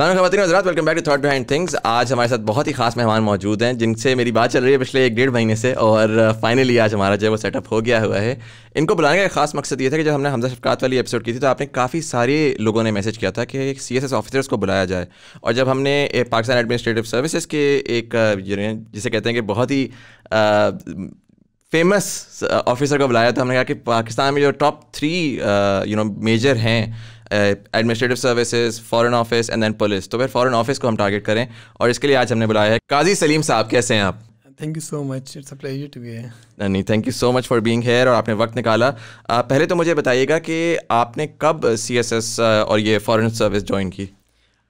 Welcome back to Thought Behind Things आज हमारे साथ बहुत ही खास मेहमान मौजूद हैं जिनसे मेरी बात चल रही है पिछले एक डेढ़ महीने से और फाइनली uh, आज हमारा जो है वो सेटअप हो गया हुआ है इनको बुलाने का खास मकसद ये था कि जब हमने हमजा शफकात वाली एपिसोड की थी तो आपने काफ़ी सारे लोगों ने मैसेज किया था कि एक सी ऑफिसर्स को बुलाया जाए और जब हमने पाकिस्तान एडमिनिस्ट्रेटिव सर्विसेज के एक uh, जिसे कहते हैं कि बहुत ही uh, फेमस ऑफिसर uh, को बुलाया था हमने कहा कि पाकिस्तान में जो top three you know major हैं administrative services foreign office and then police तो फिर फॉरेन ऑफिस को हम टारगेट करें और इसके लिए आज हमने बुलाया है काजी सलीम साहब कैसे हैं आप thank you so much it's a pleasure to be here नहीं thank you so much for being here और आपने वक्त निकाला पहले तो मुझे बताइएगा कि आपने कब सी uh, और ये फॉरेन सर्विस ज्वाइन की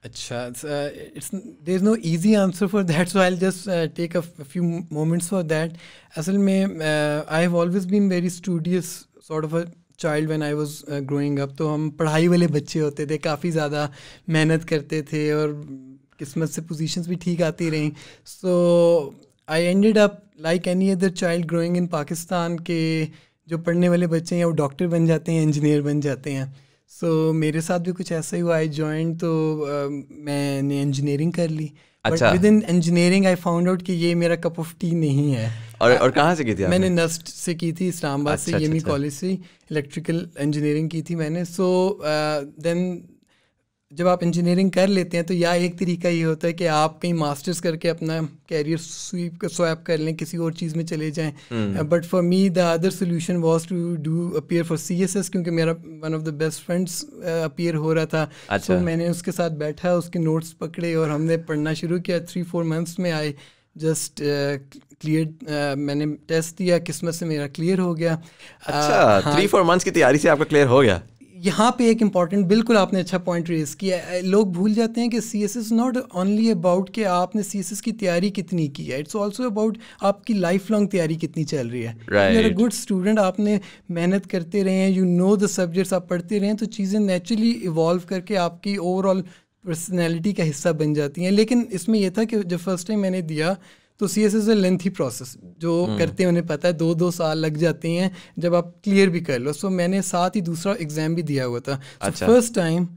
अच्छा it's there is no easy answer for that so I just take a few moments for that असल में I have always been very studious sort of a child when I was growing up तो हम पढ़ाई वाले बच्चे होते थे काफ़ी ज़्यादा मेहनत करते थे और किस्मत से पोजीशंस भी ठीक आती रहीं so I ended up like any other child growing in Pakistan के जो पढ़ने वाले बच्चे हैं वो डॉक्टर बन जाते हैं इंजीनियर बन जाते हैं सो so, मेरे साथ भी कुछ ऐसा ही हुआ आई ज्वाइन तो uh, मैंने इंजीनियरिंग कर ली अच्छा within engineering I found out कि ये मेरा कप ऑफ टी नहीं है और और कहाँ से की थी मैंने नस्ट से की थी इस्लामाबाद अच्छा, अच्छा, अच्छा। से यमी अच्छा, कॉलेज से इलेक्ट्रिकल इंजीनियरिंग की थी मैंने सो देन जब आप इंजीनियरिंग कर लेते हैं तो या एक तरीका ये होता है कि आप कहीं मास्टर्स करके अपना कैरियर स्वीप स्वैप कर लें किसी और चीज़ में चले जाएं but for me the other solution was to do appear for C S S क्योंकि मेरा one of the best friends appear हो रहा था तो अच्छा। so, मैंने उसके साथ बैठा उसके नोट्स पकड़े और हमने पढ़ना शुरू किया थ्री फोर मंथ्स में I just clear uh, uh, मैंने टेस्ट दिया किस्मत से मेरा क्लियर हो गया अच्छा थ्री फोर मंथ्स की तैयारी से आपका क्लियर हो गया यहाँ पे एक इम्पॉर्टेंट बिल्कुल आपने अच्छा पॉइंट रेज़ किया लोग भूल जाते हैं कि C S is not only about कि आपने सी एस एस की तैयारी कितनी की है इट्स ऑल्सो अबाउट आपकी लाइफ लॉन्ग तैयारी कितनी चल रही है अगर अ गुड स्टूडेंट आपने मेहनत करते रहे हैं यू नो द सब्जेक्ट्स आप पढ़ते रहे हैं तो चीज़ें नेचुरली इवॉल्व करके आपकी ओवरऑल पर्सनैलिटी का हिस्सा बन जाती हैं लेकिन इसमें यह था कि जब फर्स्ट टाइम मैंने दिया तो C S is a lengthy process जो हम्म। करते हैं उन्हें पता है दो दो साल लग जाते हैं जब आप क्लियर भी कर लो सो so, मैंने साथ ही दूसरा एग्जाम भी दिया हुआ था first time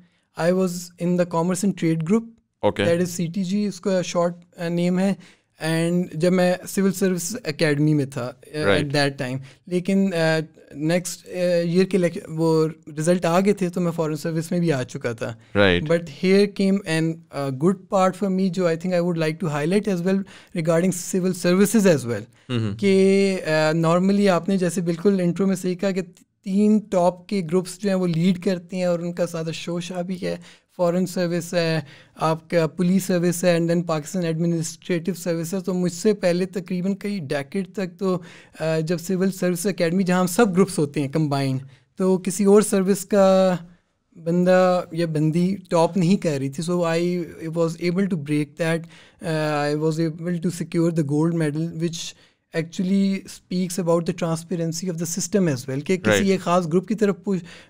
I was in the commerce and trade group that is C T G उसका शॉर्ट नेम uh, है एंड जब मैं सिविल सर्विस अकेडमी में था एट दैट टाइम लेकिन uh, नेक्स्ट ईयर uh, के वो रिजल्ट आ गए थे तो मैं फॉरेन सर्विस में भी आ चुका था right but here came and good part for me जो I think I would like to highlight as well regarding civil services as well कि नॉर्मली uh, आपने जैसे बिल्कुल इंट्रो में सही कहा कि तीन टॉप के ग्रुप्स जो हैं वो लीड करते हैं और उनका साथ शोशा भी है फॉरेन सर्विस है आपका पुलिस सर्विस है and then Pakistan administrative service है तो मुझसे पहले तकरीबन कई डैकेट तक तो जब सिविल सर्विस एकेडमी जहाँ सब ग्रुप्स होते हैं कंबाइंड तो किसी और सर्विस का बंदा या बंदी टॉप नहीं कर रही थी so I was able to break that I was able to secure the gold medal which actually speaks about the transparency of the system as well कि किसी right. एक खास ग्रुप की तरफ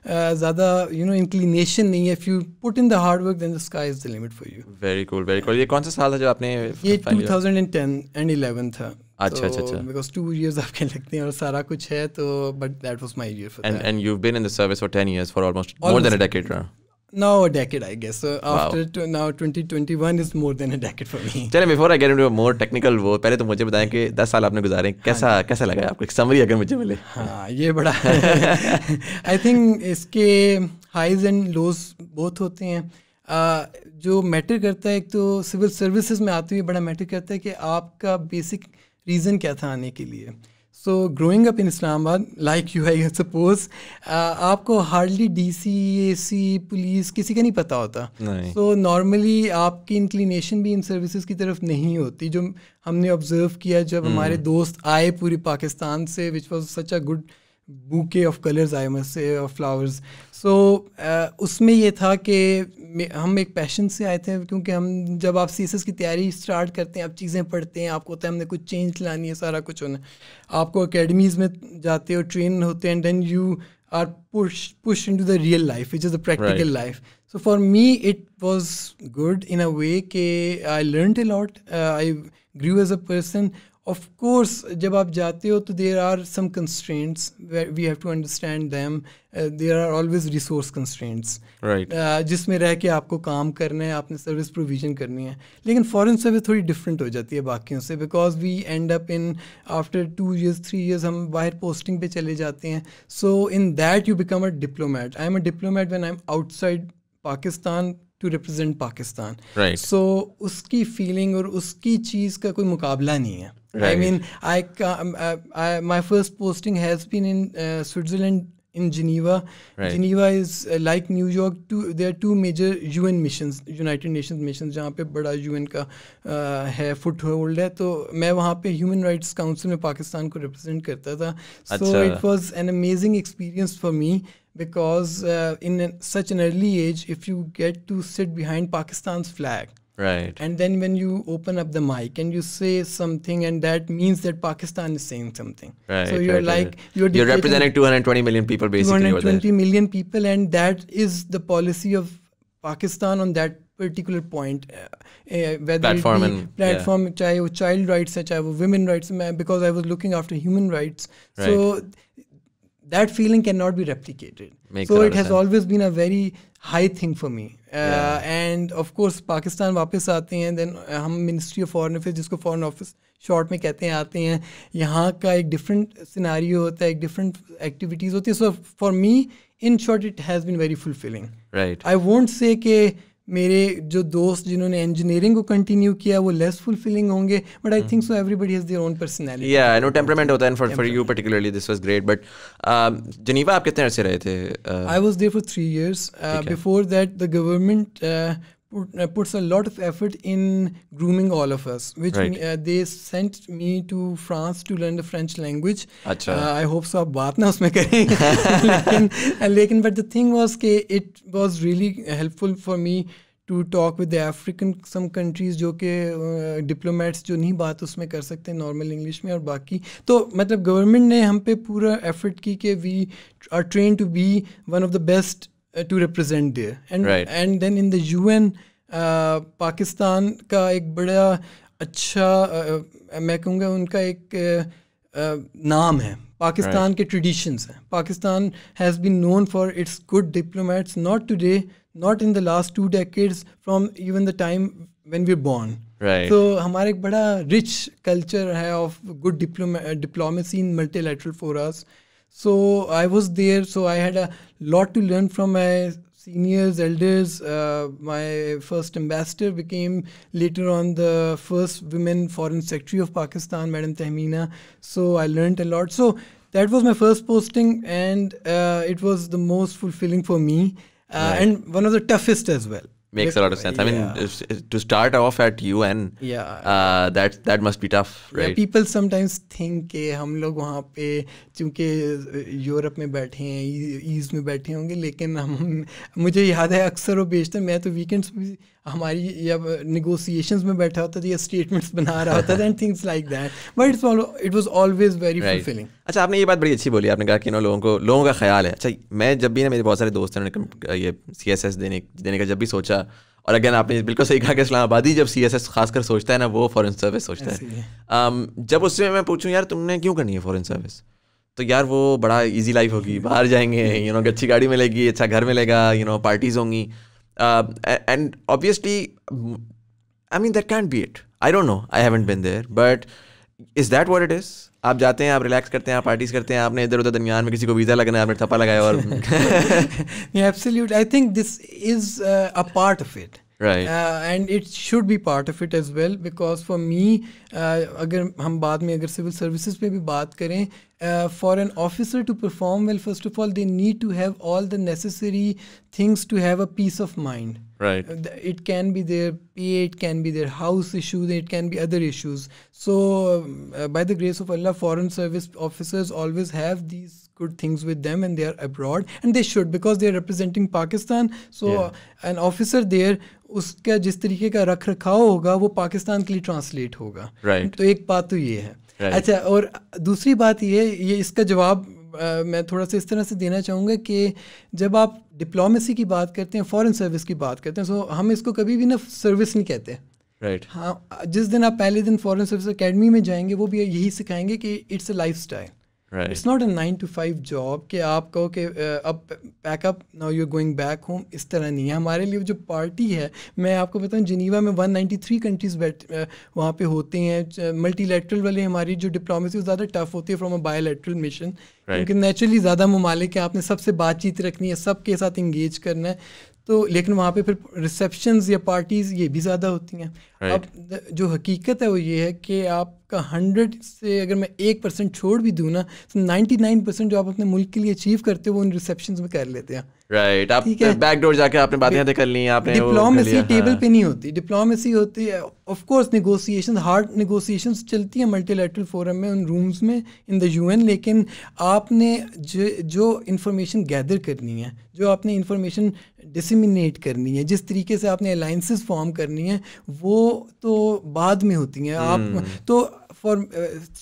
ज़्यादा यू नो इंक्लिनेशन नहीं है if you put in the hard work then the sky is the limit for you very cool very cool ये कौन सा साल था जब आपने ये 2010 एंड 11 था अच्छा अच्छा अच्छा बिकॉज टू इयर्स आपके लगते हैं और सारा कुछ है तो but that was my year for and and you been in the service for 10 years for almost more than a decade now a decade, I guess. So wow. after to now 2021 is more than a decade for me. chale before I get into a more technical wo pehle to mujhe bataye ki 10 saal aapne guzare hain kaisa kaisa कैसा aapko ek summary agar mujhe mile मिले ye bada i think iske highs and lows both hote hain हैं जो matter करता है एक तो civil services में आते हुए बड़ा मैटर करता है कि आपका बेसिक रीज़न क्या था आने के लिए so growing up in Islamabad like you I suppose uh, आपको hardly D C A C police किसी का नहीं पता होता सो नॉर्मली so, आपकी इंक्लिनेशन भी इन सर्विसेज की तरफ नहीं होती जो हमने ऑब्जर्व किया जब hmm. हमारे दोस्त आए पूरे पाकिस्तान से which was such a good bouquet of colours आए मैं से of flowers so so, uh, उसमें ये था कि हम एक पैशन से आए थे क्योंकि हम जब आप सी की तैयारी स्टार्ट करते हैं आप चीज़ें पढ़ते हैं आपको होता है हमने कुछ चेंज लानी है सारा कुछ होना आपको अकेडमीज़ में जाते हो ट्रेन होते हैं then you are push push into the real life which is the practical life so for me it was good in a way के I learn a lot I grew as a person of course जब आप जाते हो तो there are some constraints we have to understand them there are always resource constraints right जिसमें रह के आपको काम करना है आपने सर्विस प्रोविजन करनी है लेकिन फॉरेन सर्विस थोड़ी डिफरेंट हो जाती है बाकियों से because we end up in after two years three years हम बाहर पोस्टिंग पे चले जाते हैं so in that you become a diplomat I am a diplomat when I am outside Pakistan to represent Pakistan so उसकी फीलिंग और उसकी चीज़ का कोई मुकाबला नहीं है I mean, um, uh, I, my first posting has been in uh, Switzerland in Geneva. Geneva is uh, like New York. there are two major UN missions, United Nations missions, where there is a UN ka, So I was Human Rights Council in Pakistan. Ko represent karta So it was an amazing experience for me because in such an early age, if you get to sit behind Pakistan's flag, Right. And then when you open up the mic and you say something, and that means that Pakistan is saying something. Right. So you're right, like right. you're, you're representing 220 million people basically. 220 million people, and that is the policy of Pakistan on that particular point uh, uh whether platform it be and, platform yeah. child rights such as women rights because i was looking after human rights right. so that feeling cannot be replicated. so it has always been a very high thing for me. Uh, and of course, Pakistan वापस आते हैं, then हम uh, Ministry of Foreign Affairs जिसको Foreign Office short me कहते हैं आते हैं, यहाँ का एक different scenario होता है, एक different activities होती है. So for me, in short, it has been very fulfilling. Right. I won't say के मेरे जो दोस्त जिन्होंने इंजीनियरिंग को कंटिन्यू किया वो लेस फुलफिलिंग होंगे but I think so everybody has their own personality या आई नो टेंपरामेंट होता है for for you particularly this was great but Geneva आप कितने अरसे रहे थे I was there for 3 years before that the government Uh, puts a lot of effort in grooming all of us. Which uh, they sent me to France to learn the French language. Uh, I hope so. but the thing was that it was really helpful for me. To talk with the African some countries जो के uh, diplomats जो नहीं बात उसमें कर सकते normal English में और बाकी तो मतलब government ने हम पे पूरा effort की कि we are trained to be one of the best uh, to represent there. And, right. and then in the UN, uh, Pakistan ka ek bada acha, uh, uh unka ek uh, naam hai. Pakistan right. ke traditions hai. Pakistan has been known for its good diplomats, not today, not in the last two decades, from even the time when we're born. Right. So, bada rich culture hai of good diplomacy in multilateral forums. Uh, so I was there. So I had a lot to learn from my seniors, elders. Uh, my first ambassador became later on the first women foreign secretary of Pakistan, Madam Tahmina. So I learned a lot. So that was my first posting, and uh, it was the most fulfilling for me, uh, right. and one of the toughest as well. Makes a lot of sense. Yeah. I mean, to start off at UN, yeah, uh, that that must be tough, right? Yeah, people sometimes think that we are वहाँ पे चूँकि Europe में बैठे हैं ease में बैठे होंगे लेकिन हम मुझे याद है अक्सर वो हमारी जब निगोसिएशन में बैठा होता था या स्टेटमेंट्स बना रहा होता था and things like that but it's it was always very fulfilling अच्छा आपने ये बात बड़ी अच्छी बोली आपने कहा कि ना लोगों को लोगों का ख्याल है अच्छा मैं जब भी ना मेरे बहुत सारे दोस्त हैं ये सी एस एस देने देने का जब भी सोचा और अगेन आपने बिल्कुल सही कहा कि इस्लामाबादी जब सी एस एस खासकर सोचता है ना वो फॉरन सर्विस सोचता है जब उससे मैं पूछूँ यार तुमने क्यों करनी है फॉरन सर्विस तो यार वो बड़ा इजी लाइफ होगी बाहर जाएंगे यू नो अच्छी गाड़ी मिलेगी अच्छा घर मिलेगा यू नो पार्टीज़ होंगी Uh, and obviously, I mean, that can't be it. I don't know. I haven't been there. But is that what it is आप जाते हैं आप रिलैक्स करते हैं आप पार्टीज करते हैं आपने इधर उधर दरमियान में किसी को वीज़ा लगाना आपने थप्पा लगाया और absolute I think this is a part of it right uh, and it should be part of it as well because for me uh, अगर हम बाद में अगर सिविल सर्विसेज पे भी बात करें for an officer to perform well, first of all, they need to have all the necessary things to have a peace of mind. right uh, it can be their pay it can be their house issues it can be other issues so uh, by the grace of allah foreign service officers always have these good things with them and they are abroad and they should because they are representing pakistan so yeah. an officer there उसका जिस तरीके का रख रखाव होगा वो पाकिस्तान के लिए ट्रांसलेट होगा right. तो एक बात तो ये है right. अच्छा और दूसरी बात ये ये इसका जवाब मैं थोड़ा सा इस तरह से देना चाहूँगा कि जब आप डिप्लोमेसी की बात करते हैं फॉरेन सर्विस की बात करते हैं सो हम इसको कभी भी ना सर्विस नहीं कहते राइट right. हाँ जिस दिन आप पहले दिन फॉरेन सर्विस अकेडमी में जाएंगे वो भी यही सिखाएंगे कि it's a lifestyle it's not a nine to five job कि आप कहो कि अब pack up now you going back home इस तरह नहीं है हमारे लिए जो पार्टी है मैं आपको बताऊँ जिनीवा में वन नाइन्टी थ्री कंट्रीज़ बैठ वहाँ पर होते हैं मल्टीलेटरल वाले हमारी जो डिप्लोमेसी वो ज़्यादा टफ होती है फ्रॉम अ बायोलेटरल मिशन क्योंकि नेचुरली ज़्यादा ममालिक है आपने सबसे बातचीत रखनी है सबके साथ इंगेज करना है तो लेकिन वहाँ पे फिर रिसेप्शन या पार्टीज़ ये भी ज़्यादा होती हैं right. अब जो हकीकत है वो ये है कि आपका हंड्रेड से अगर मैं एक परसेंट छोड़ भी दूँ ना तो नाइन्टी नाइन परसेंट जो आप अपने मुल्क के लिए अचीव करते हो वो उन रिसेप्शन में कर लेते हैं राइट right. आप बैकडोर जाके आपने बातें कर ली आपने डिप्लोमेसी हाँ. टेबल पे नहीं होती डिप्लोमेसी होती है of course negotiation hard negotiation चलती हैं मल्टीलेटरल फोरम में उन रूम्स में इन द यूएन लेकिन आपने जो जो इन्फॉर्मेशन गैदर करनी है जो आपने इन्फॉर्मेशन डिसमिनेट करनी है जिस तरीके से आपने अलाइंसेस फॉर्म करनी है वो तो बाद में होती हैं आप तो for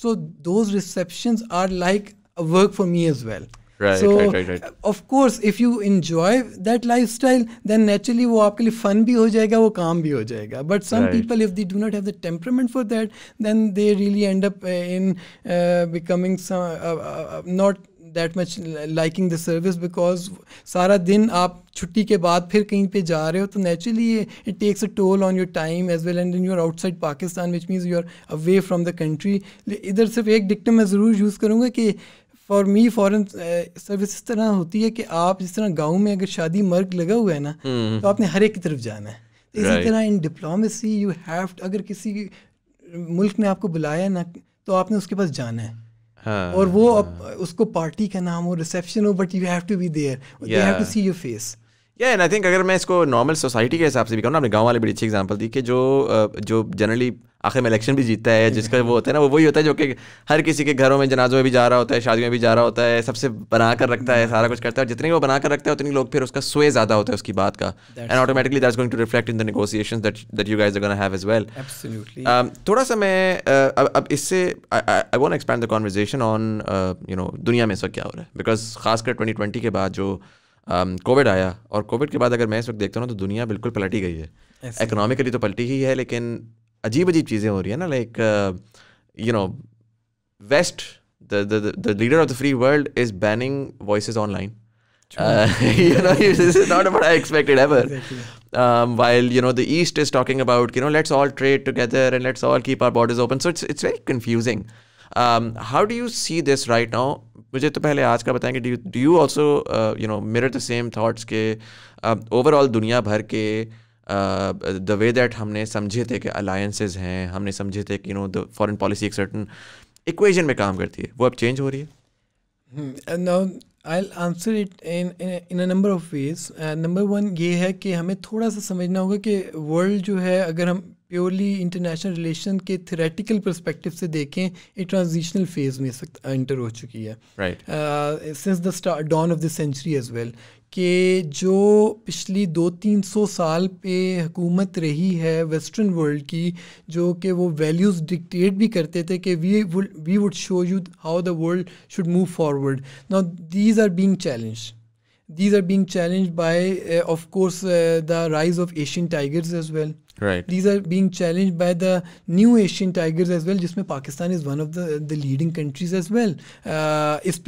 so those reception are like work for me as well Right, so, right, right, right. Of course, if you enjoy that lifestyle, then naturally वो आपके लिए fun भी हो जाएगा वो काम भी हो जाएगा But some right. people, if they do not have the temperament for that, then they really end up in uh, becoming some uh, uh, not that much liking the service because सारा दिन आप छुट्टी के बाद फिर कहीं पे जा रहे हो तो naturally it takes a toll on your time as well and in your outside Pakistan which means you are away from the country इधर सिर्फ एक डिक्टम मैं ज़रूर यूज़ करूँगा कि फॉर मी फॉरन सर्विस इस तरह होती है कि आप जिस तरह गाँव में अगर शादी मर्ग लगा हुआ है ना हम्म। तो आपने हर एक की तरफ जाना है तो इसी तरह इन डिप्लोमेसी यू हैव अगर किसी मुल्क ने आपको बुलाया ना तो आपने उसके पास जाना है हाँ। और वो अब उसको पार्टी का नाम हो रिसेप्शन हो but you have to be there they have to see your face या एंड आई थिंक अगर मैं इसको नॉर्मल सोसाइटी के हिसाब से भी कहूँ ना अपने गाँव वाले बड़ी अच्छी एग्जाम्पल दी कि जो जो जनरली आखिर में इलेक्शन भी जीतता है जिसका वो होता है ना वो वही होता है जो कि हर किसी के घरों में जनाजों में भी जा रहा होता है शादियों में भी जा रहा होता है सबसे बना कर रखता है सारा कुछ करता है जितने वो बना कर रखता है उतनी लोग फिर उसका स्वे ज़्यादा होता है उसकी बात का and automatically that going to reflect in the negotiation that you guys have as well थोड़ा सा मैं अब अब इससे I want expand the conversation on you know दुनिया में इस वक्त क्या हो रहा है बिकॉज खासकर ट्वेंटी ट्वेंटी के बाद जो कोविड um, आया और कोविड के बाद अगर मैं इस वक्त देखता हूँ तो दुनिया बिल्कुल पलटी गई है इकोनॉमिकली तो पलटी ही है लेकिन अजीब अजीब चीज़ें हो रही है ना like you know west the leader of the free world is banning voice online you know, uh, this is not what I expected ever. Um, while you know the East is talking about you know let's all trade together and let's all keep our borders open. So it's it's very confusing. Um, how do you see this right now मुझे तो पहले आज का बताएं कि do you also you know mirror the same thoughts के overall uh, दुनिया भर के द वे दैट हमने समझे थे कि अलायंसेज हैं हमने समझे थे कि you know the foreign policy एक सर्टन इक्वेजन में काम करती है वो अब चेंज हो रही है I answer it in number of ways number one ये है कि हमें थोड़ा सा समझना होगा कि वर्ल्ड जो है अगर हम प्योरली इंटरनेशनल रिलेशन के थेरेटिकल परस्पेक्टिव से देखें एक ट्रांजिशनल फेज में इस वक्त एंटर हो चुकी है since the dawn of the century as well कि जो पिछली दो तीन सौ साल पे हुकूमत रही है वेस्टर्न वर्ल्ड की जो कि वो वैल्यूज़ डिक्टेट भी करते थे कि we we would show you how the world should move forward now these are being challenge these are being challenge by of course the rise of Asian tigers as well right these are being challenged by the new asian tigers as well jisme pakistan is one of the the leading countries as well uh, is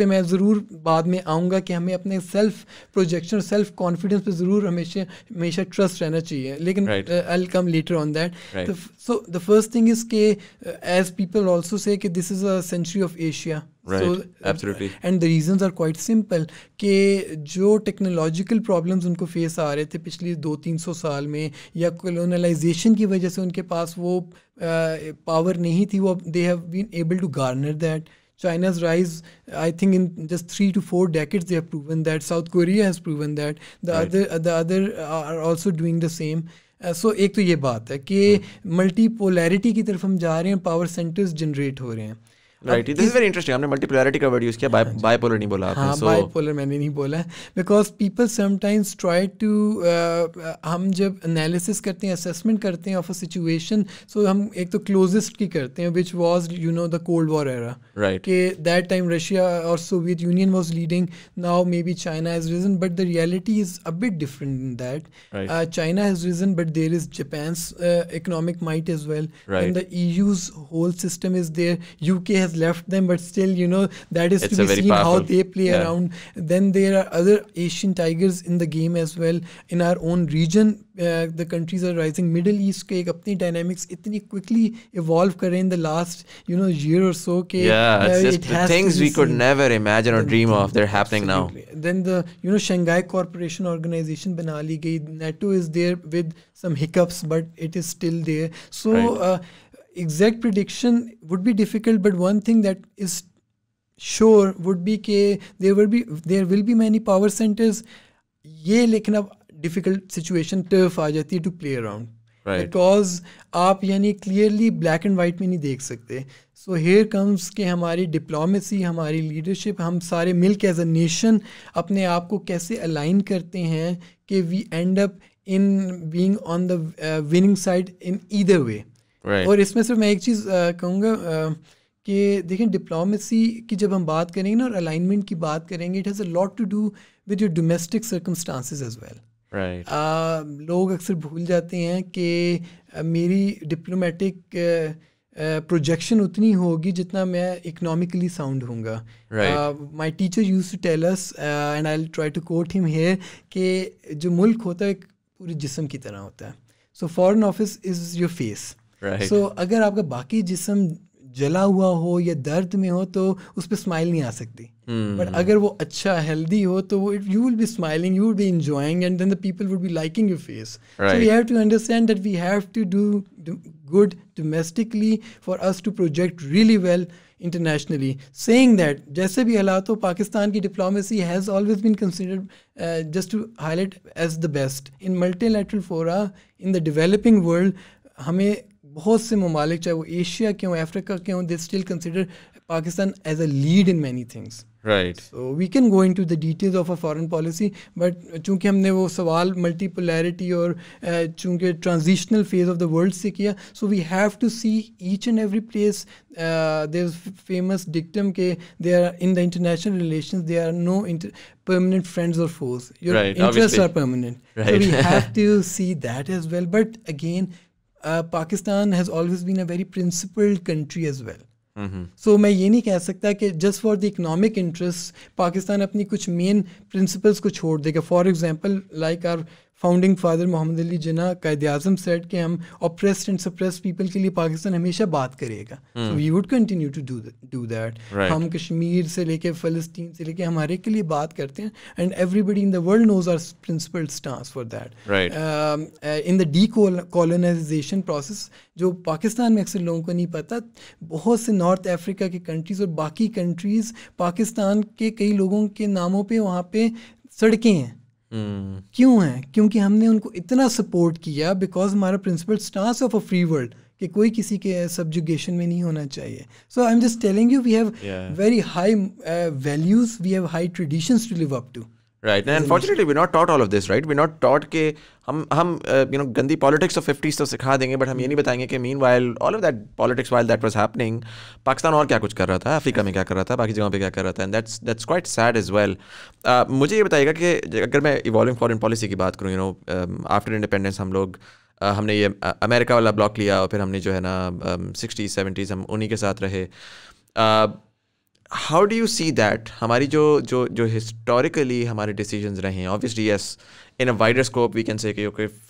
self projection self confidence pe zarur hamesha hamesha trust rehna uh, i'll come later on that so the first thing is ke uh, as people also say ki this is a century of asia and the reason are quite simple कि जो technological problems उनको face आ रहे थे पिछले दो तीन सौ साल में या कॉलोनलाइजेशन की वजह से उनके पास वो पावर uh, नहीं थी वो they have been able to garner that China's rise I think in just three to four decades they have proven that. South Korea has proven that. The right. other, the other uh, are also doing so uh, एक तो ये बात है कि multipolarity hmm. की तरफ हम जा रहे हैं पावर सेंटर्स जनरेट हो रहे हैं right this is very interesting हमने मल्टीपोलैरिटी का वर्ड यूज किया बाय बायपोलर नहीं बोला आपने सो बायपोलर मैंने नहीं बोला because people sometimes try to हम जब एनालिसिस करते हैं असेसमेंट करते हैं ऑफ अ सिचुएशन सो हम एक तो क्लोजेस्ट की करते हैं which was you know the cold war era right के दैट टाइम रशिया और Soviet Union was leading now maybe China has risen but the reality is a bit different in that China has risen but there is Japan's economic might as well and the EU's whole system is there UK has has left them, but still, you know, that is it's to be seen how they play yeah. around. Then there are other Asian tigers in the game as well. In our own region, uh, the countries are rising. Middle East ke एक dynamics itni quickly evolve kare in the last, you know, year or so ke. yeah, uh, it's just it the things we could never imagine or dream of. They're happening absolutely. now. Then the you know Shanghai Corporation organization banali ली NATO is there with some hiccups, but it is still there. So right. uh, exact prediction would be difficult but one thing that is sure would be k there will be there will be many power centers ye lekin ab difficult situation turf aa jati to play around because aap clearly black and white mein nahi dekh sakte so here comes ke hamari diplomacy hamari leadership hum sare milk as a nation apne aap ko kaise align karte hain ke we end up in being on the uh, winning side in either way right. और इसमें सिर्फ मैं एक चीज़ कहूँगा कि देखें diplomacy की जब हम बात करेंगे ना और अलाइनमेंट की बात करेंगे it has a lot to do with your domestic circumstances as well लोग अक्सर भूल जाते हैं कि मेरी डिप्लोमेटिक प्रोजेक्शन उतनी होगी जितना मैं इकनॉमिकली साउंड हूँ my teacher use to tell us and I try to quote him here कि जो मुल्क होता है पूरे जिसम की तरह होता है so foreign office is your face so अगर आपका बाकी जिसम जला हुआ हो या दर्द में हो तो But पर स्माइल नहीं आ सकती बट hmm. अगर वो अच्छा हेल्दी हो तो वो you will be smiling you will be enjoying and then the people would be liking your face good domestically for us to project really well internationally saying that jaise bhi halat ho pakistan ki diplomacy has always been considered uh, just to highlight as the best in multilateral fora in the developing world बहुत से ममालिक चाहे वो Asia के हों Africa के हों they still consider Pakistan as a lead in many things right so we can go into the details of a foreign policy but चूंकि हमने वो सवाल मल्टीपोलैरिटी और चूंकि transitional phase of the world से किया so we have to see each and every place there famous dictum के they are in the international relation they are no permanent friends or foes your right, interests obviously. are permanent right. so we have to see that as well but again Pakistan has always been a very principled country as well so mm-hmm. so, मैं ये नहीं कह सकता कि just for the economic interest Pakistan अपनी कुछ main principles को छोड़ देगा for example like our founding father Mohammad Ali Jinnah Quaid Azam set के हम ऑप्रेस्ड एंड सप्रेस पीपल के लिए पाकिस्तान हमेशा बात करेगा so we would continue to do do that हम कश्मीर से लेके फ़लस्तीन से लेके हमारे के लिए बात करते हैं and everybody in the world knows our principle stance for that in the decolonisation process जो पाकिस्तान में अक्सर लोगों को नहीं पता बहुत से नॉर्थ अफ्रीका के कंट्रीज़ और बाकी कंट्रीज़ पाकिस्तान के कई लोगों के नामों पर वहाँ पर सड़कें हैं क्यों है क्योंकि हमने उनको इतना सपोर्ट किया बिकॉज हमारा principle stance of a free world कि कोई किसी के सब्जुगेशन में नहीं होना चाहिए so I am just telling you we have very high values we have high traditions to live up to right and unfortunately we not taught all of this right we not taught के हम हम you know गंदी politics of fifties तो सिखा देंगे but हम ये नहीं बताएंगे कि mean while all of that politics while that was happening Pakistan और क्या कुछ कर रहा था अफ्रीका में क्या कर रहा था बाकी जगहों पर क्या कर रहा था and that's that's quite sad as well मुझे ये बताइएगा कि अगर मैं इवॉल्विंग फॉरन पॉलिसी की बात करूँ यू नो आफ्टर इंडिपेंडेंस हम लोग Uh, हमने ये अमेरिका वाला ब्लॉक लिया और फिर हमने जो है ना सिक्सटीज़ um, सेवेंटीज़ हम उन्हीं के साथ रहे uh, how do you see that हमारी जो जो जो हिस्टोरिकली हमारे डिसीजन रहे हैं obviously yes in a wider scope we can say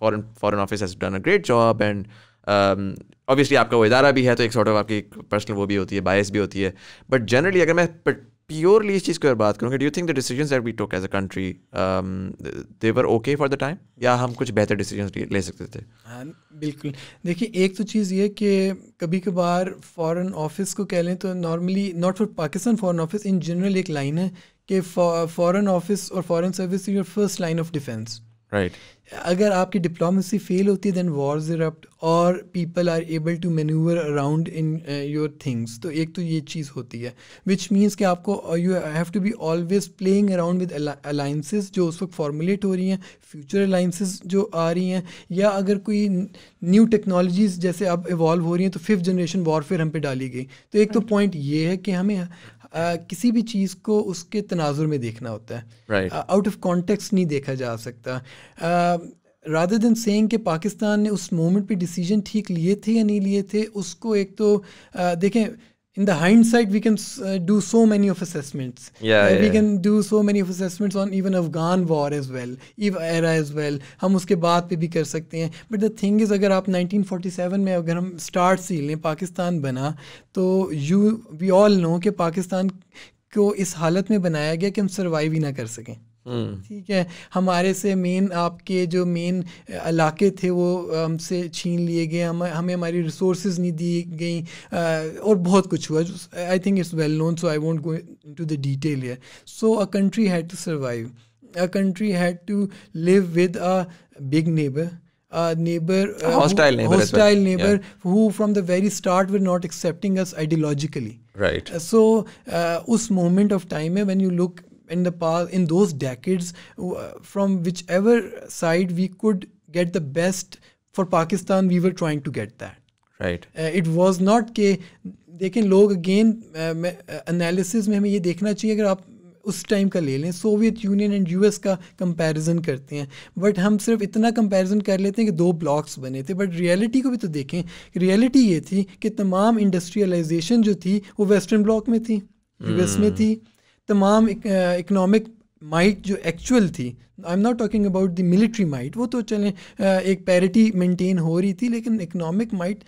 foreign office has done a great job and obviously आपका वो इदारा भी है तो एक सॉर्ट ऑफ आपकी पर्सनल वो भी होती है बायस भी होती है बट जनरली अगर मैं प्योरली इस चीज़ की अगर बात करूँगा do think the decision that we took as a country they were okay for the time या हम कुछ बेहतर डिसीजन ले सकते थे हाँ बिल्कुल देखिए एक तो चीज़ ये कि कभी कभार फॉरेन ऑफिस को कह लें तो normally not for Pakistan foreign office in general एक लाइन है कि फॉरेन ऑफिस और foreign service your first line of defence right अगर आपकी डिप्लोमेसी फेल होती है देन वॉर्स इरप्ट और people are able to manoeuvre around in your things तो एक तो ये चीज़ होती है विच मीन्स कि आपको you have to be always playing around with alliances जो उस वक्त फॉर्मुलेट हो रही हैं फ्यूचर अलाइंसिस जो आ रही हैं या अगर कोई न्यू टेक्नोलॉजीज जैसे अब इवॉल्व हो रही हैं तो फिफ्थ जनरेशन वॉरफेयर हम पे डाली गई तो एक तो पॉइंट ये है कि हमें किसी भी चीज़ को उसके तनाजुर में देखना होता है आउट ऑफ कॉन्टेक्स नहीं देखा जा सकता राधा दिन सेंग के पाकिस्तान ने उस मोमेंट पे डिसीजन ठीक लिए थे या नहीं लिए थे उसको एक तो आ, देखें in the hindsight we can uh, do so many of assessments yeah, uh, yeah we can do so many of assessments on even afghan war as well eve era as well hum uske baad pe bhi kar sakte hain but the thing is agar aap 1947 mein agar hum start se le pakistan bana to you we all know कि pakistan ko is halat mein banaya gaya कि hum survive hi na kar saken ठीक है हमारे से main आपके जो main इलाके थे वो हमसे छीन लिए गए हम हमें हमारी रिसोर्स नहीं दी गई और बहुत कुछ हुआ I think it's well known so I won't go to the detail here so a country had to survive a country had to live with a neighbor, a neighbor, uh, hostile neighbor who from the very start were not accepting us ideologically. Right. so, uh, us moment of time when you look in the past in those decades uh, from whichever side we could get the best for pakistan we were trying to get that right uh, it was not ke dekhen log again uh, analysis mein hame ye dekhna chahiye agar aap us time soviet union and us ka comparison karte hain but hum sirf itna comparison kar lete hain ki do blocks bane the but reality ko bhi to dekhen reality ye thi ki tamam industrialization jo thi wo western block mein thi us mein mm. thi तमाम economic might जो actual थी I am not talking about the military might वो तो चले एक parity maintain हो रही थी लेकिन इकोनॉमिक माइट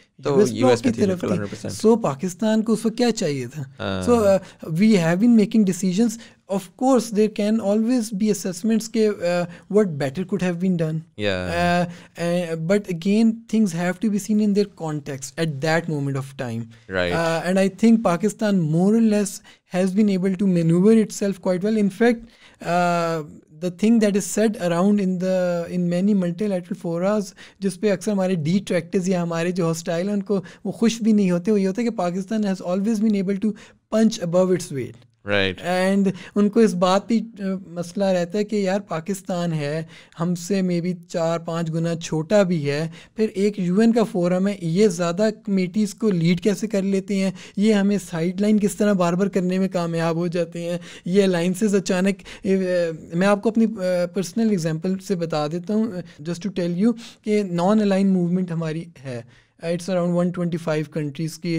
यूएस की तरफ थी सो पाकिस्तान को उस वक्त क्या चाहिए था so we have been making decisions of course there can always be assessments ke, uh, what better could have been done yeah uh, uh, but again things have to be seen in their context at that moment of time right uh, and i think pakistan more or less has been able to maneuver itself quite well in fact uh, the thing that is said around in the in many multilateral forums just पे अक्सर हमारे detractors या हमारे hostile and उनको वो खुश भी नहीं होते वो ये होता है Pakistan has always been able to punch above its weight right right. And उनको इस बात की मसला रहता है कि यार पाकिस्तान है हमसे मे बी चार पाँच गुना छोटा भी है फिर एक यूएन का फोरम है ये ज़्यादा कमेटीज़ को लीड कैसे कर लेते हैं ये हमें साइड लाइन किस तरह बार बार करने में कामयाब हो जाते हैं ये अलाइंसेज अचानक मैं आपको अपनी पर्सनल एग्जाम्पल से बता देता हूँ जस्ट टू टेल यू कि नॉन अलाइन मूवमेंट हमारी है इट्स अराउंड फाइव कंट्रीज़ की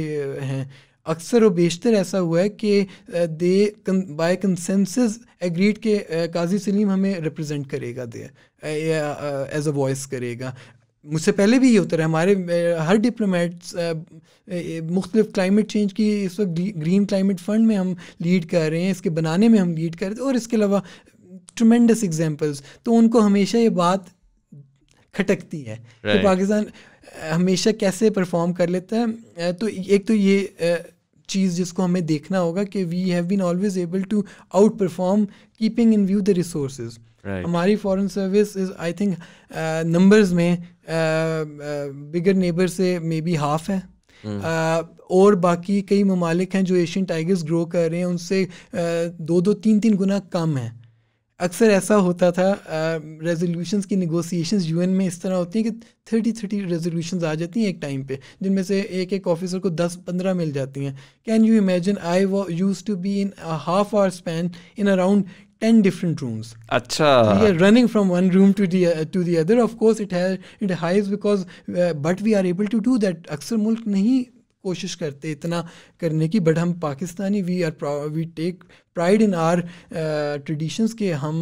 हैं अक्सर व बेशतर ऐसा हुआ है कि दे बाय कंसेंसस एग्रीड के काजी सलीम हमें रिप्रेजेंट करेगा दे एज अ वॉइस करेगा मुझसे पहले भी ये होता रहा हमारे हर डिप्लोमेट्स मुख्तलिफ क्लाइमेट चेंज की इस वक्त ग्रीन क्लाइमेट फंड में हम लीड कर रहे हैं इसके बनाने में हम लीड कर रहे हैं और इसके अलावा ट्रमेंडस एग्जाम्पल्स तो उनको हमेशा ये बात खटकती है right. कि पाकिस्तान हमेशा कैसे परफॉर्म कर लेता है तो एक तो ये चीज़ जिसको हमें देखना होगा कि we have been always able to outperform keeping in view the resource हमारी foreign service is I think numbers में बिगर uh, नेबर uh, से मे बी हाफ है hmm. uh, और बाकी कई ममालिक हैं जो एशियन टाइगर्स ग्रो कर रहे हैं उनसे uh, दो दो तीन तीन गुना कम है अक्सर ऐसा होता था रेजोल्यूशन की निगोसिएशन यूएन में इस तरह होती हैं कि थर्टी थर्टी रेजोल्यूशन आ जाती हैं एक टाइम पे जिनमें से एक एक ऑफिसर को दस पंद्रह मिल जाती हैं can you imagine I used to be in half hour span in around ten different rooms अच्छा we are running from one room to the to the other of course it has it highs because but we are able to do that अक्सर मुल्क नहीं कोशिश करते इतना करने की but हम Pakistani we are we take pride in our traditions के हम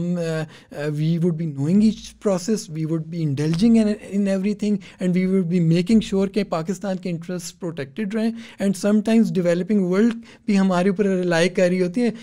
we would be knowing each process we would be indulging in everything and we would be making sure के पाकिस्तान के इंटरेस्ट प्रोटेक्टेड रहें एंड समटाइम्स डिवेलपिंग वर्ल्ड भी हमारे ऊपर rely कर रही होती है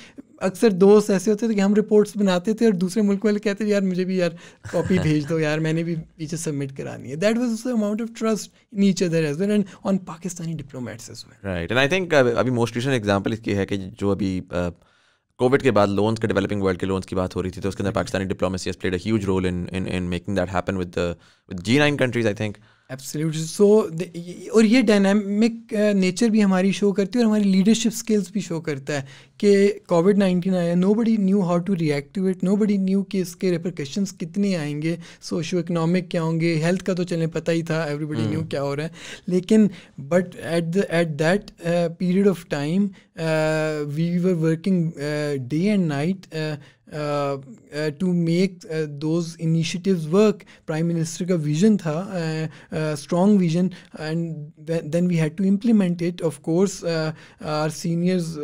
अक्सर दोस्त ऐसे होते थे कि हम रिपोर्ट्स बनाते थे और दूसरे मुल्क वाले कहते थे यार मुझे भी यार कॉपी भेज दो यार मैंने भी पीछे सबमिट करानी है that was the amount of trust in each other as well and on Pakistani diplomats as well right and I think अभी मोस्ट रिसेंट एग्जांपल इसकी है कि जो अभी कोविड uh, के बाद लोन्स के डेवलपिंग वर्ल्ड के लोन्स की बात हो रही थी तो उसके अंदर Pakistani diplomacy has played a huge role in in making that happen with the G nine countries I think absolutely so so, और ये डायनामिक नेचर uh, भी हमारी शो करती है और हमारी लीडरशिप स्किल्स भी शो करता है कि कोविड नाइन्टीन आया nobody knew how to react to it nobody knew कि इसके रिप्रकशन कितने आएंगे सोशो इकनॉमिक क्या होंगे हेल्थ का तो चलें पता ही था एवरीबडी न्यू hmm. क्या हो रहा है लेकिन but at the at that period of time we were working day and night to make those initiatives work prime minister का विजन था strong vision and then we had to implement it of course our seniors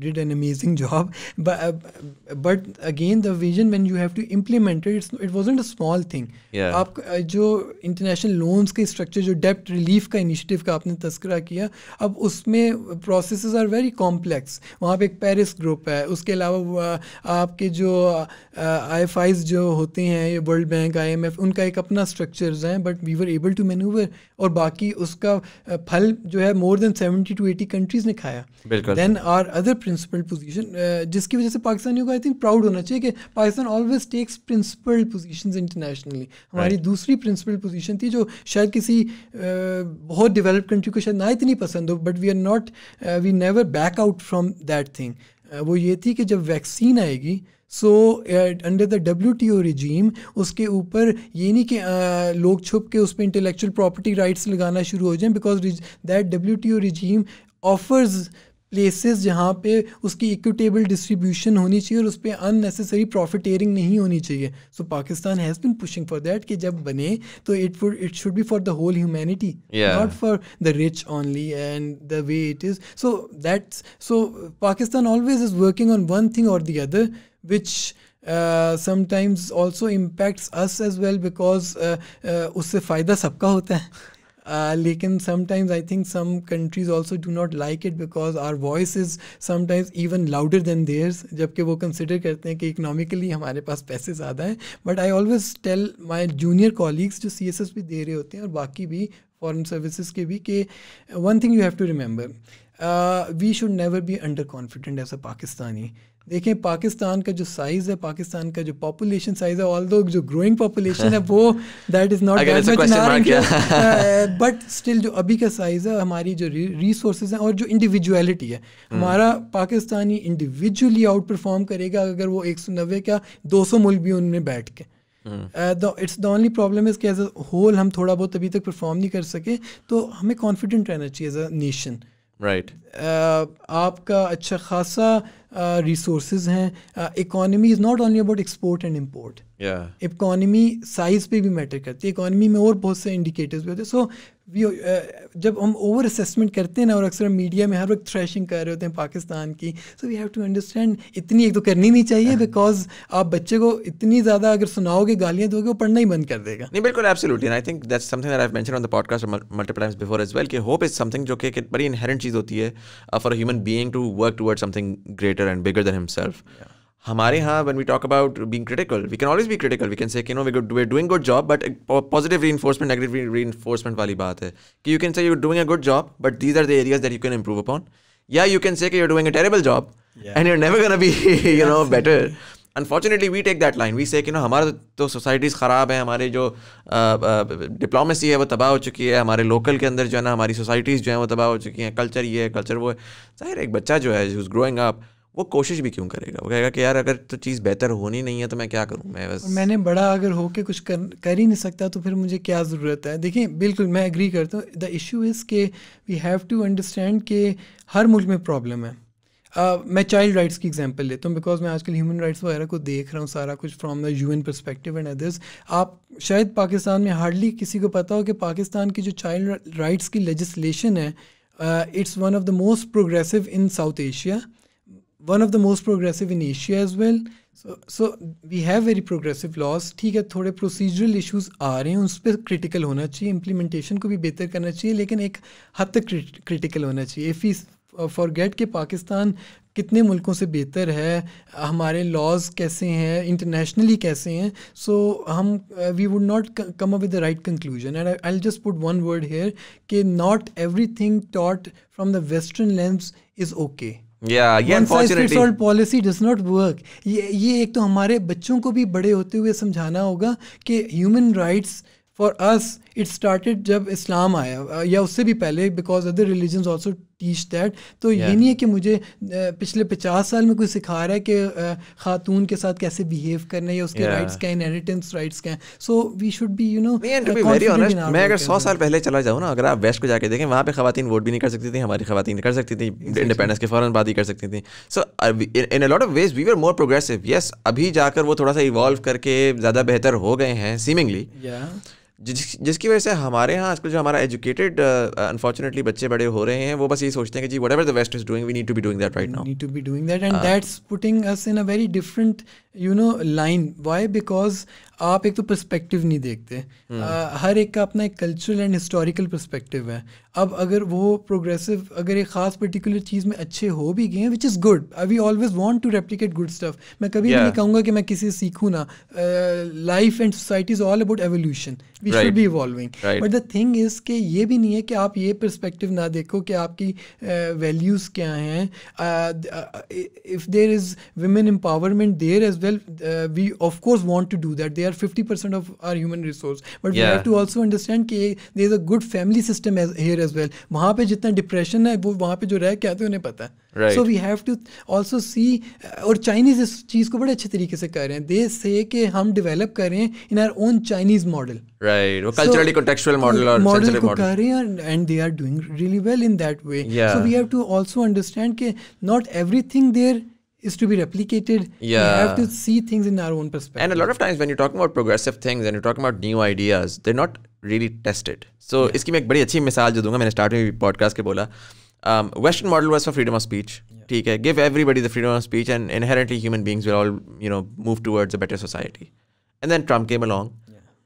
did an amazing job but again the vision when you have to implement it it wasn't a small thing आप जो international loans के structure जो डेप्ट relief का initiative का आपने तस्करा किया अब उसमें प्रोसेस आर वेरी कॉम्प्लेक्स वहाँ पर एक पेरिस ग्रुप है उसके अलावा आपके जो आई जो होते हैं ये वर्ल्ड बैंक आई उनका एक अपना स्ट्रक्चर्स हैं but we were able to manoeuvre और बाकी उसका फल जो है more than seventy to eighty countries ने खाया then our other principle position जिसकी वजह से पाकिस्तानियों को आई थिंक प्राउड होना चाहिए कि Pakistan always takes principle position internationally हमारी दूसरी प्रिंसिपल पोजिशन थी जो शायद किसी बहुत डेवलप्ड कंट्री को शायद ना इतनी पसंद हो but we are not we never back out from that thing वो ये थी कि जब वैक्सीन आएगी so under the W T O regime उसके ऊपर ये नहीं कि uh, लोग छुप के उस पर इंटेलेक्चुअल प्रॉपर्टी राइट्स लगाना शुरू हो जाएं because that W T O regime offers places जहाँ पे उसकी इक्विटेबल डिस्ट्रीब्यूशन होनी चाहिए और उस पर अननेसेसरी प्रॉफिट नहीं होनी चाहिए so Pakistan has been pushing for that कि जब बने तो it it should be for the whole humanity not for the rich only and the way it is so that's so Pakistan always is working on one thing और the other which sometimes also impacts us as well because उससे फ़ायदा सबका होता है Uh, लेकिन sometimes I think some countries also do not like it because our voice is sometimes even louder than theirs जबकि वो consider करते हैं कि इकनॉमिकली हमारे पास पैसे ज़्यादा हैं but I always tell my junior colleagues जो सी एस एस भी दे रहे होते हैं और बाकी भी फॉरन सर्विसज के भी कि one thing you have to remember we should never be underconfident as a Pakistani देखें पाकिस्तान का जो साइज़ है पाकिस्तान का जो पॉपुलेशन साइज़ है ऑल जो ग्रोइंग पॉपुलेशन है वो that is not but still जो अभी का साइज़ है हमारी जो रिसोर्स हैं और जो इंडिविजुअलिटी है hmm. हमारा पाकिस्तानी इंडिविजुअली आउट परफॉर्म करेगा अगर वो एक सौ नब्बे का दो सौ मुल्क भी उनमें बैठ के it's the only problem is कि एज अ होल हम थोड़ा बहुत अभी तक परफॉर्म नहीं कर सके तो हमें कॉन्फिडेंट रहना चाहिए as a nation right right. uh, आपका अच्छा खासा रिसोर्स uh, हैं economy is not only about export and import economy size पे भी मैटर करती है इकॉनमी में और बहुत से इंडिकेटर्स भी होते हैं सो वी uh, जब हम ओवर असेसमेंट करते हैं ना और अक्सर मीडिया में हर वक्त थ्रैशिंग कर रहे होते हैं पाकिस्तान की so we have to understand इतनी एक तो करनी नहीं चाहिए बिकॉज हाँ। आप बच्चे को इतनी ज़्यादा अगर सुनाओगे गालियाँ दोगे वो पढ़ना ही बंद कर देगा नहीं बिल्कुल absolutely I think that's something that I mention on the podcast multiple times before as well कि होप इज समथिंग जो कि एक बड़ी इनहेरेंट चीज़ होती है for human being to work toward something greater and bigger than himself हमारे यहाँ when we talk about being critical we can always भी critical we can say no we doing good job but positive reinforcement negative री reinforcement वाली बात है कि you can say you doing a good job but these are the areas that you can improve upon या you can say you doing a terrible job and you'll never be you know better unfortunately we take that line we say no हमारा तो societies ख़राब है हमारे जो diplomacy है वो तबाह हो चुकी है हमारे लोकल के अंदर जो है ना हमारी सोसाइटीज़ जो है वो तबाह हो चुकी हैं कल्चर ये है कल्चर वो है जाहिर एक बच्चा जो है ग्रोइंग अप वो कोशिश भी क्यों करेगा वो कहेगा कि यार अगर तो चीज़ बेहतर होनी नहीं है तो मैं क्या करूँ मैं बस मैंने बड़ा अगर हो के कुछ कर कर ही नहीं सकता तो फिर मुझे क्या ज़रूरत है देखिए बिल्कुल मैं एग्री करता हूँ द इशू इज़ के वी हैव टू अंडरस्टैंड के हर मुल्क में प्रॉब्लम है Uh, मैं चाइल्ड राइट्स की एग्जांपल लेता हूँ बिकॉज मैं आजकल ह्यूमन राइट्स वगैरह को देख रहा हूँ सारा कुछ from the UN perspective and others आप शायद पाकिस्तान में हार्डली किसी को पता हो कि पाकिस्तान की जो चाइल्ड राइट्स की लेजिस्लेशन है it's one of the most progressive in South Asia one of the most progressive in Asia as well so we have very progressive laws ठीक है थोड़े प्रोसीजरल इश्यूज आ रहे हैं उस पर क्रिटिकल होना चाहिए इम्प्लीमेंटेशन को भी बेहतर करना चाहिए लेकिन एक हद तक क्रिटिकल होना चाहिए इफ़ फॉर गेट के पाकिस्तान कितने मुल्कों से बेहतर है हमारे लॉज कैसे हैं इंटरनेशनली कैसे हैं सो so, हम we would not come up with the right conclusion and I just put one word here कि not every thing taught from the western lens is okay या ये वर्क ये ये एक तो हमारे बच्चों को भी बड़े होते हुए समझाना होगा कि human rights for us it started जब इस्लाम आया या उससे भी पहले because other religion also teach that तो yeah. ये नहीं है कि मुझे पिछले पचास साल में कोई सिखा रहा है कि खातून के साथ कैसे बिहेव करना है या उसके राइट्स क्या इनहेरिटेंस राइट्स क्या so we should be you know मैं अगर सौ साल पहले चला जाऊँ ना अगर आप वेस्ट को जाके देखें वहाँ पे खातन वोट भी नहीं कर सकती थी हमारी खातन कर सकती थी इंडिपेंडेंस के फ़ौरन बाद ही कर सकती थी so in a lot of ways we were more progressive yes अभी जाकर वो थोड़ा सा इवॉल्व करके ज़्यादा बेहतर हो गए हैं सीमिंगली जिस जिसकी वजह से हमारे यहाँ आजकल जो हमारा एजुकेटेड अनफॉर्चुनेटली uh, uh, बच्चे बड़े हो रहे हैं वो बस ये सोचते हैं कि जी what the west is doing we need to be doing that right now need to be doing that and that's putting us in a very different you know line why because आप एक तो perspective नहीं देखते हम्म। आ, हर एक का अपना एक cultural and historical perspective है अब अगर वो प्रोग्रेसिव अगर एक ख़ास पर्टिकुलर चीज़ में अच्छे हो भी गए हैं which is good I we always want to replicate good stuff मैं कभी yeah. नहीं कहूँगा कि मैं किसी से सीखूँ ना life and society is all about evolution we should be evolving but the thing is के ये भी नहीं है कि आप ये परस्पेक्टिव ना देखो कि आपकी वैल्यूज़ uh, क्या हैं if there is women empowerment there as well we of course want to do that there are fifty percent of our human resource but we have to also understand कि they is a good family system as, here as well वहाँ पे जितना depression है वो वहाँ पे जो रह के आते हैं उन्हें पता है so we have to also see और चाइनीज इस चीज़ को बड़े अच्छे तरीके से कर रहे हैं दे से कि हम डिवेलप कर रहे हैं in our own Chinese model right वो कल्चरली कॉन्टेक्चुअल मॉडल और मॉडल को कर रहे हैं and they are doing really well in that way so we have to also understand कि not everything there is to be replicated. Yeah. We have to see things in our own perspective. And a lot of times when you're talking about progressive things and you're talking about new ideas, they're not really tested. So yeah. is starting podcast. Ke bola. Um, Western model was for freedom of speech. Yeah. Give everybody the freedom of speech and inherently human beings will all, you know, move towards a better society. And then Trump came along.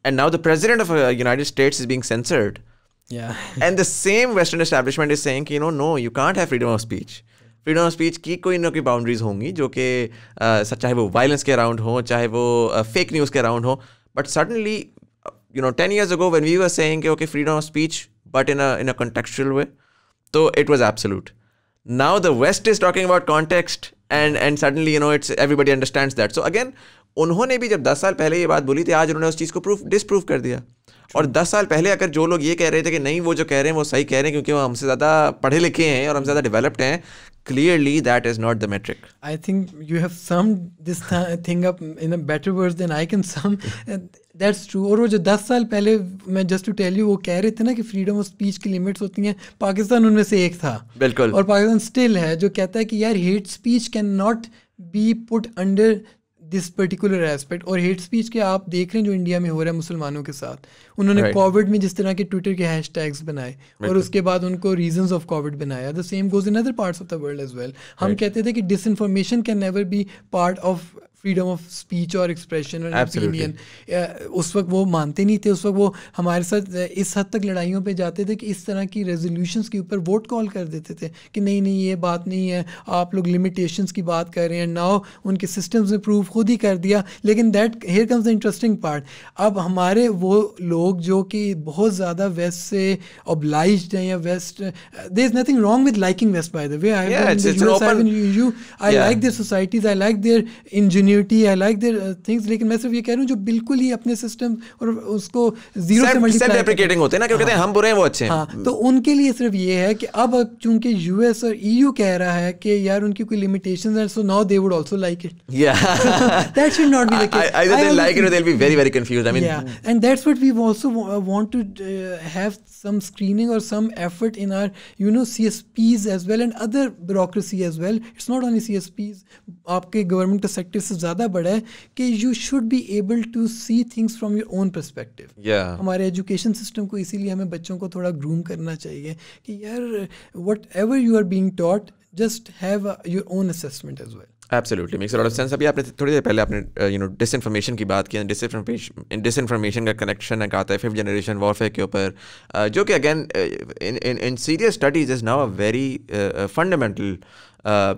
And now the president of the uh, United States is being censored. Yeah. and the same Western establishment is saying, you know, no, you can't have freedom of speech. Freedom of speech की कोई ना कोई boundaries होंगी जो कि चाहे वो violence के अराउंड हो चाहे वो फेक न्यूज़ के अराउंड हो but suddenly you know ten years ago one we were saying okay freedom of speech but in in a contextual way तो it was absolute now the west is talking about context and and suddenly you know it's everybody understand that so again उन्होंने भी जब दस साल पहले ये बात बोली थी आज उन्होंने उस चीज़ को प्रूफ डिसप्रूव कर दिया और दस साल पहले अगर जो लोग ये कह रहे थे कि नहीं वो जो कह रहे हैं वो सही कह रहे हैं क्योंकि वो हमसे ज़्यादा पढ़े लिखे हैं और हमसे ज़्यादा डेवलप्ड हैं clearly that is not the metric i think you have summed this th thing up in a better words than i can sum that's true और वो जो दस साल पहले मैं जस्ट टू टेल यू वो कह रहे थे ना कि फ्रीडम ऑफ स्पीच की लिमिट्स होती हैं पाकिस्तान उनमें से एक था बिल्कुल और पाकिस्तान स्टिल है जो कहता है कि यार hate speech can not be put under this particular aspect और हेट स्पीच के आप देख रहे हैं जो इंडिया में हो रहा है मुसलमानों के साथ उन्होंने कोविड right. में जिस तरह के ट्विटर के हैश टैग्स बनाए right. और उसके बाद उनको रीजन ऑफ कोविड बनाया the same goes in other part of the world as well हम कहते थे कि disinformation can never be part of freedom of speech और एक्सप्रेशन और ओपिनियन उस वक्त वो मानते नहीं थे उस वक्त वो हमारे साथ इस हद तक लड़ाइयों पे जाते थे कि इस तरह की रेजोल्यूशंस के ऊपर वोट कॉल कर देते थे कि नहीं नहीं ये बात नहीं है आप लोग लिमिटेशंस की बात कर रहे हैं नाउ उनके सिस्टम्स ने प्रूव खुद ही कर दिया लेकिन that here comes the interesting part अब हमारे वो लोग जो कि बहुत ज़्यादा वेस्ट से ऑब्लाइज हैं या west there is nothing wrong with liking west by the way I like their societies I like their engineer discontinuity I like their things लेकिन मैं सिर्फ ये कह रहा हूँ जो बिल्कुल ही अपने सिस्टम और उसको जीरो से मल्टीप्लाई होते हैं ना क्योंकि कहते हम बुरे हैं वो अच्छे हैं हाँ तो उनके लिए सिर्फ ये है कि अब चूंकि यूएस और ईयू e कह रहा है कि यार उनकी कोई लिमिटेशन है so now they would also like it that should not be I they like it they be very very confused I mean and that's what we also want to have some screening or some effort in our you know CSPs as well and other bureaucracy as well. It's not only CSPs. आपके government sector से ज़्यादा बड़ा है कि you should be able to see things from your own perspective हमारे education system को इसीलिए हमें बच्चों को थोड़ा ग्रूम करना चाहिए कि यार whatever you are being taught just have your own assessment as well absolutely makes lot of sense अभी आपने थोड़ी देर पहले आपने यू नो डिसइंफॉर्मेशन की बात की डिसइंफॉर्मेशन डिसइंफॉर्मेशन का कनेक्शन एक आता है फिफ्थ जनरेशन वॉरफेयर के ऊपर uh, जो कि again in serious studies is now a very fundamental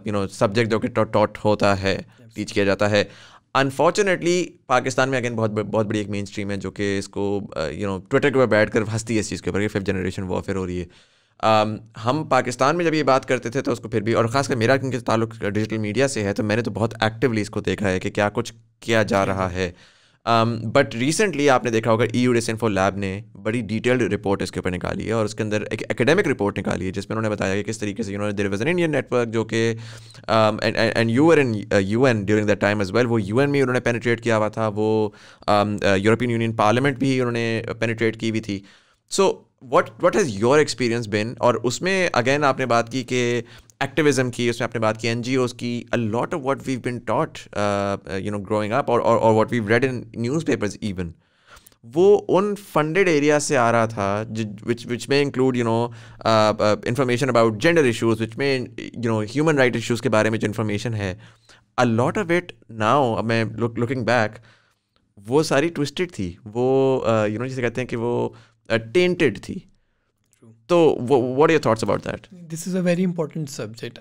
you know subject जो कि टॉट होता है टीच किया जाता है अनफॉर्चुनेटली पाकिस्तान में अगेन बहुत बहुत बड़ी एक मेन स्ट्रीम है जो कि इसको यू नो ट्विटर के ऊपर बैठ कर हंसती है इस चीज़ के ऊपर कि फिफ्थ जनरेशन वॉरफेयर हो रही है आम, um, हम पाकिस्तान में जब ये बात करते थे तो उसको फिर भी और ख़ासकर मेरा क्योंकि ताल्लुक डिजिटल मीडिया से है तो मैंने तो बहुत एक्टिवली इसको देखा है कि क्या कुछ किया जा रहा है बट um, रिसेंटली आपने देखा होगा ई यू फॉर लैब ने बड़ी डिटेल्ड रिपोर्ट इसके ऊपर निकाली है और उसके अंदर एक एकेडमिक रिपोर्ट निकाली है जिसमें उन्होंने बताया कि किस तरीके से उन्होंने देर वज एन इंडियन नेटवर्क जो कि and you are in UN during that time as well वो यू एन में उन्होंने पेनीट्रेट किया हुआ था वो यूरोपियन यूनियन पार्लियामेंट भी उन्होंने पेनीट्रेट की हुई थी so so, what what has your experience been और उसमें अगेन आपने बात की कि एक्टिविज्म की उसमें आपने बात की एन जी ओज़ की a lot of what we been taught you know growing up और what we read in news papers even वो उन फंडेड एरिया से आ रहा था विच विच में include you know information about gender issues which में you know human right issues के बारे में जो इन्फॉर्मेशन है a lot of it now मैं लुकिंग बैक वो सारी ट्विस्टेड थी वो you uh, know you know, जिसे कहते हैं कि वो टेंटेड थी तो what are your thoughts about that this is a very important subject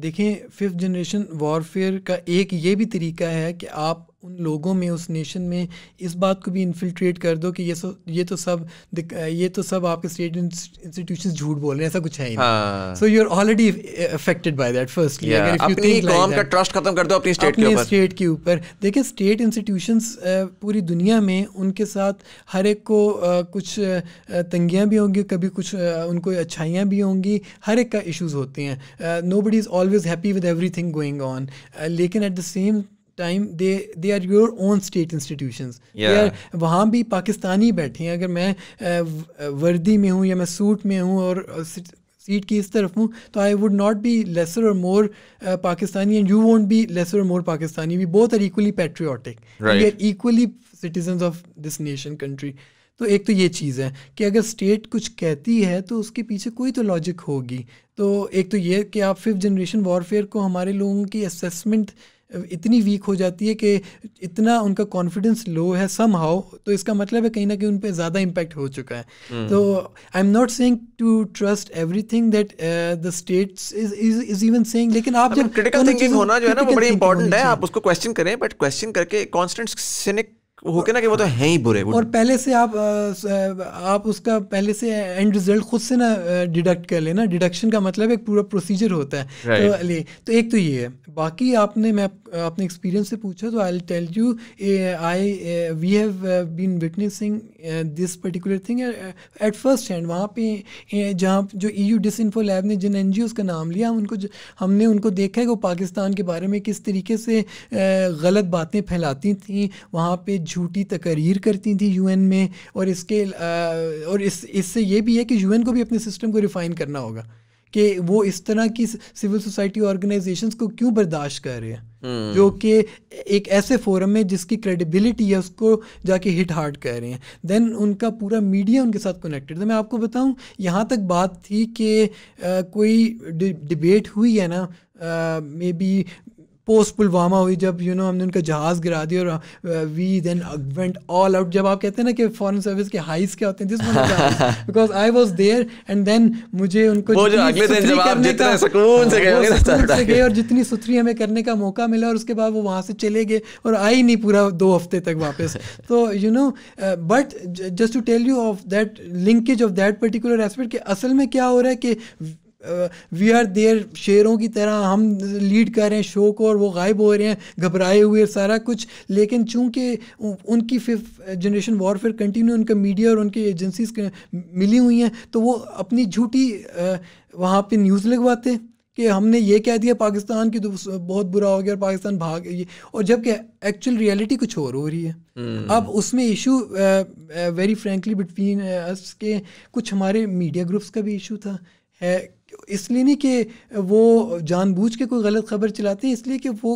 देखें फिफ्थ जनरेशन वॉरफेयर का एक ये भी तरीका है कि आप उन लोगों में उस नेशन में इस बात को भी इन्फिल्ट्रेट कर दो कि ये सब ये तो सब ये तो सब आपके स्टेट इंस्टीट्यूशन झूठ बोल रहे हैं ऐसा कुछ है ही so you are already affected by that firstly अगर इफ यू थिंक लाइक का ट्रस्ट खत्म कर दो अपनी स्टेट के ऊपर स्टेट के ऊपर देखिए स्टेट इंस्टीट्यूशन uh, पूरी दुनिया में उनके साथ हर एक को uh, कुछ uh, तंगियाँ भी होंगी कभी कुछ उनको अच्छाइयाँ भी होंगी हर एक का इशूज़ होते हैं nobody is always happy with every thing going on लेकिन at the same time they they are your own state institution वहाँ भी पाकिस्तानी बैठे हैं अगर मैं वर्दी में हूँ या मैं सूट में हूँ और सीट की इस तरफ हूँ तो I would not be lesser और more Pakistani and you won't be lesser और more Pakistani we both are equally patriotic we are equally citizen of this nation country तो एक तो ये चीज़ है कि अगर स्टेट कुछ कहती है तो उसके पीछे कोई तो लॉजिक होगी तो एक तो ये कि आप फिफ्थ जनरेशन वॉरफेयर को हमारे लोगों की असेसमेंट इतनी वीक हो जाती है कि इतना उनका कॉन्फिडेंस लो है सम हाउ तो इसका मतलब है कहीं ना कहीं उन पर ज़्यादा इम्पैक्ट हो चुका है हम्म। तो I am not saying to trust thing that the states is is even saying लेकिन आप जब क्रिटिकल थिंकिंग होना जो है ना वो बड़ी इंपॉर्टेंट है आप उसको क्वेश्चन करें बट क्वेश्चन करके कॉन्स्टेंट सिनिक होके ना कि वो तो है ही बुरे और पहले से आप आप उसका पहले से एंड रिजल्ट खुद से ना डिडक्ट कर लेना डिडक्शन का मतलब एक पूरा प्रोसीजर होता है तो ले तो एक तो ये है बाकी आपने मैं अपने एक्सपीरियंस से पूछा तो I tell you I we have been witnessing this particular thing at first hand वहाँ पे जहाँ जो EU disinfo lab ने जिन एन जी ओज का नाम लिया हम उनको हमने उनको देखा है कि वो पाकिस्तान के बारे में किस तरीके से गलत बातें फैलाती थी वहाँ पे झूठी तकरीर करती थी यूएन में और इसके और इस इससे ये भी है कि यूएन को भी अपने सिस्टम को रिफ़ाइन करना होगा कि वो इस तरह की सिविल सोसाइटी ऑर्गेनाइजेशंस को क्यों बर्दाश्त कर रहे हैं हम्म। जो कि एक ऐसे फोरम में जिसकी क्रेडिबिलिटी है उसको जाके हिट हार्ड कर रहे हैं देन उनका पूरा मीडिया उनके साथ कनेक्टेड था तो मैं आपको बताऊं यहाँ तक बात थी कि कोई डिबेट हुई है ना मे बी पोस्ट पुलवामा हुई जब यू you नो know, हमने उनका जहाज़ गिरा दिया और we then went all out जब आप कहते हैं ना कि फॉरेन सर्विस के हाइस क्या होते हैं this because I was there and then मुझे उनको वो जो अगले दिन जब आप जितने सुकून से गए से गए और जितनी सुथरी हमें करने का मौका मिला और उसके बाद वो वहाँ से चले गए और आई नहीं पूरा दो हफ्ते तक वापस तो you know but just to tell you of that linkage of that particular aspect कि असल में क्या हो रहा है कि वी आर देयर शेरों की तरह हम लीड कर रहे हैं शो को और वो गायब हो रहे हैं घबराए हुए सारा कुछ लेकिन चूंकि उनकी फिफ्थ जनरेशन वॉरफेयर कंटिन्यू उनका मीडिया और उनकी एजेंसीज मिली हुई हैं तो वो अपनी झूठी वहाँ पे न्यूज़ लगवाते कि हमने ये कह दिया पाकिस्तान की तो बहुत बुरा हो गया और पाकिस्तान भाग ये और जबकि एक्चुअल रियलिटी कुछ और हो रही है हम्म। अब उसमें issue very frankly between us के कुछ हमारे मीडिया ग्रुप्स का भी इशू था है इसलिए नहीं कि वो जानबूझ के कोई गलत खबर चलाते हैं इसलिए कि वो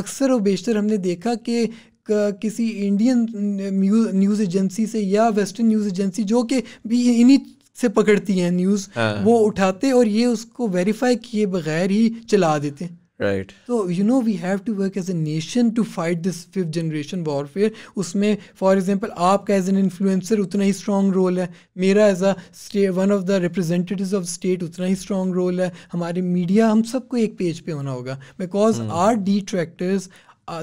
अक्सर और बेशतर हमने देखा कि किसी इंडियन न्यूज़ एजेंसी से या वेस्टर्न न्यूज़ एजेंसी जो कि भी इन्हीं से पकड़ती हैं न्यूज़ हाँ। वो उठाते और ये उसको वेरीफाई किए बगैर ही चला देते हैं Right. So you know we have to work as a nation to fight this fifth generation warfare. उसमें for example आपका as an influencer उतना a strong role है मेरा as a one of the representatives of state उतना a strong role है media हम सबको एक page पे because hmm. our detractors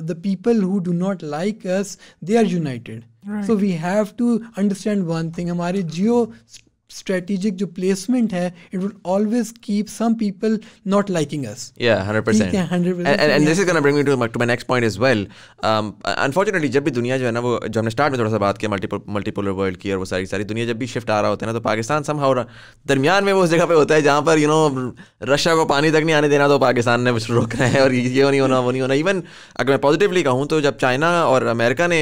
the people who do not like us they are united right. so we have to understand one thing हमारे geostrategic जो placement है it would always keep some people not liking us या 100% and and this is gonna bring me to to bring me to my, um, जब भी दुनिया जो है ना वो जो हमने स्टार्ट में थोड़ा सा बात किया मल्टीपल मल्टीपोलर वर्ल्ड की और वो सारी सारी दुनिया जब भी शिफ्ट आ रहा होता है ना तो पाकिस्तान सम दरमियान में वो उस जगह पे होता है जहाँ पर यू नो रशिया को पानी तक नहीं आने देना तो पाकिस्तान ने रोक रहे है और ये नहीं होना वो नहीं होना इवन अगर मैं पॉजिटिवली कहूँ तो जब चाइना और अमेरिका ने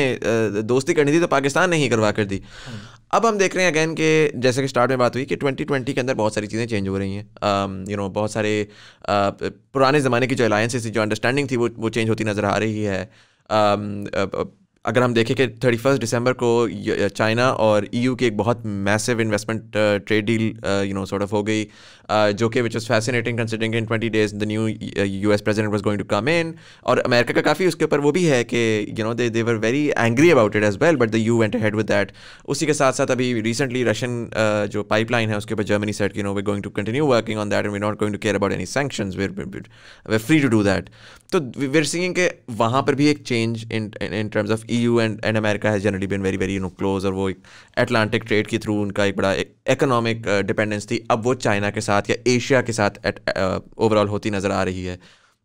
दोस्ती करनी थी तो पाकिस्तान ने ही करवा कर दी hmm. अब हम देख रहे हैं अगेन कि जैसे कि स्टार्ट में बात हुई कि 2020 के अंदर बहुत सारी चीज़ें चेंज हो रही हैं यू um, नो बहुत सारे uh, पुराने ज़माने की जो अलायंसेस जो अंडरस्टैंडिंग थी वो वो चेंज होती नज़र आ रही है um, uh, uh, अगर हम देखें कि थर्टी फर्स्ट दिसंबर को चाइना और ईयू e की एक बहुत massive investment trade deal you know sort of हो गई uh, जो कि which is fascinating considering in twenty days the new US president was going to come in और अमेरिका का काफ़ी उसके ऊपर वो भी है कि you know they they were very angry about it as well but the EU went head with that उसी के साथ साथ अभी रिसेंटली रशियन uh, जो पाइपलाइन है उसके ऊपर Germany set you know we going to continue working on that and we not going to care about any sanction we're free to do that तो वीर सिंह के वहाँ पर भी एक change in in terms of you and and America has generally been very very you know close और वो एक Atlantic trade के थ्रू उनका एक बड़ा इकोनॉमिक e, डिपेंडेंस uh, थी अब वो चाइना के साथ या एशिया के साथ ओवरऑल uh, होती नज़र आ रही है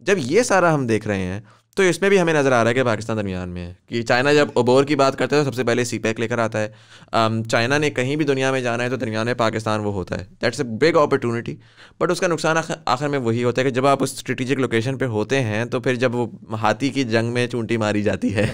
जब ये सारा हम देख रहे हैं तो इसमें भी हमें नज़र आ रहा है कि पाकिस्तान दरमियान में है कि चाइना जब ओबोर की बात करते हैं तो सबसे पहले सी पैक लेकर आता है चाइना ने कहीं भी दुनिया में जाना है तो दरमियान में पाकिस्तान वो होता है that's a big opportunity but उसका नुकसान आखिर में वही होता है कि जब आप उस स्ट्रेटिजिक लोकेशन पर होते हैं तो फिर जब वो हाथी की जंग में चूंटी मारी जाती है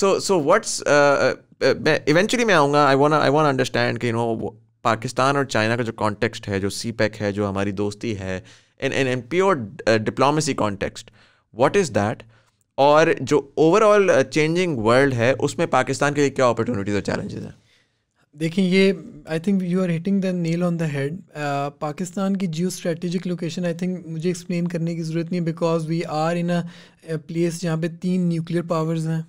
सो सो वट्स मैं इवेंचुअली मैं आऊँगा I want I want understand कि यू नो पाकिस्तान और चाइना का जो कॉन्टेक्स्ट है जो सी पैक है जो हमारी दोस्ती है in in in pure diplomacy uh, diplomacy what is that और जो ओवरऑल चेंजिंग वर्ल्ड है उसमें पाकिस्तान के लिए क्या अपॉर्चुनिटीज और चैलेंजेस हैं देखिए ये I think you are hitting the nail on the head Pakistan की geostrategic location I think मुझे एक्सप्लेन करने की ज़रूरत नहीं है because we are in a place जहाँ पे तीन न्यूक्लियर पावर्स हैं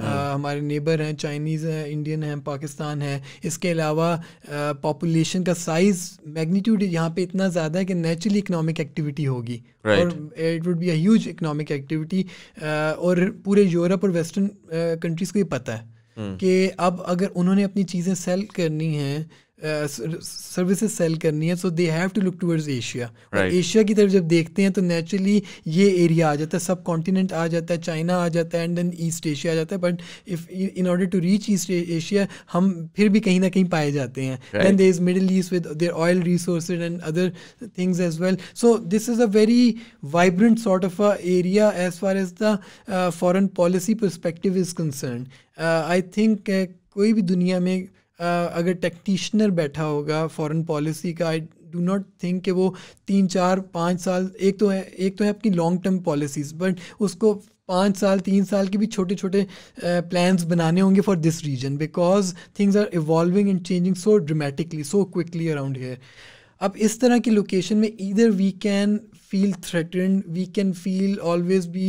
Uh, हमारे नेबर हैं चाइनीज़ हैं इंडियन हैं पाकिस्तान है इसके अलावा पॉपुलेशन uh, का साइज़ मैग्नीट्यूड यहाँ पे इतना ज़्यादा है कि नेचुरली इकनॉमिक एक्टिविटी होगी और it would be huge economic activity और पूरे यूरोप और वेस्टर्न कंट्रीज़ uh, को ये पता है hmm. कि अब अगर उन्होंने अपनी चीज़ें सेल करनी हैं सर्विसेज सेल करनी है so they have to look towards Asia और एशिया की तरफ जब देखते हैं तो नेचुरली ये एरिया आ जाता है सब कॉन्टिनेंट आ जाता है चाइना आ जाता है एंड देन ईस्ट एशिया आ जाता है but if in order to reach East Asia हम फिर भी कहीं ना कहीं पाए जाते हैं then there is Middle East with their oil resource and other things as well so this is a very vibrant sort of a area as far as the foreign policy perspective is concern I think कोई भी दुनिया में अगर टेक्नीशनर बैठा होगा foreign policy का I do not think कि वो तीन चार पाँच साल एक तो है एक तो है अपनी लॉन्ग टर्म पॉलिसीज़ बट उसको पाँच साल तीन साल के भी छोटे छोटे प्लान्स बनाने होंगे for this region because things are evolving and changing so dramatically so quickly around here अब इस तरह की लोकेशन में इधर we can feel threaten we can feel always be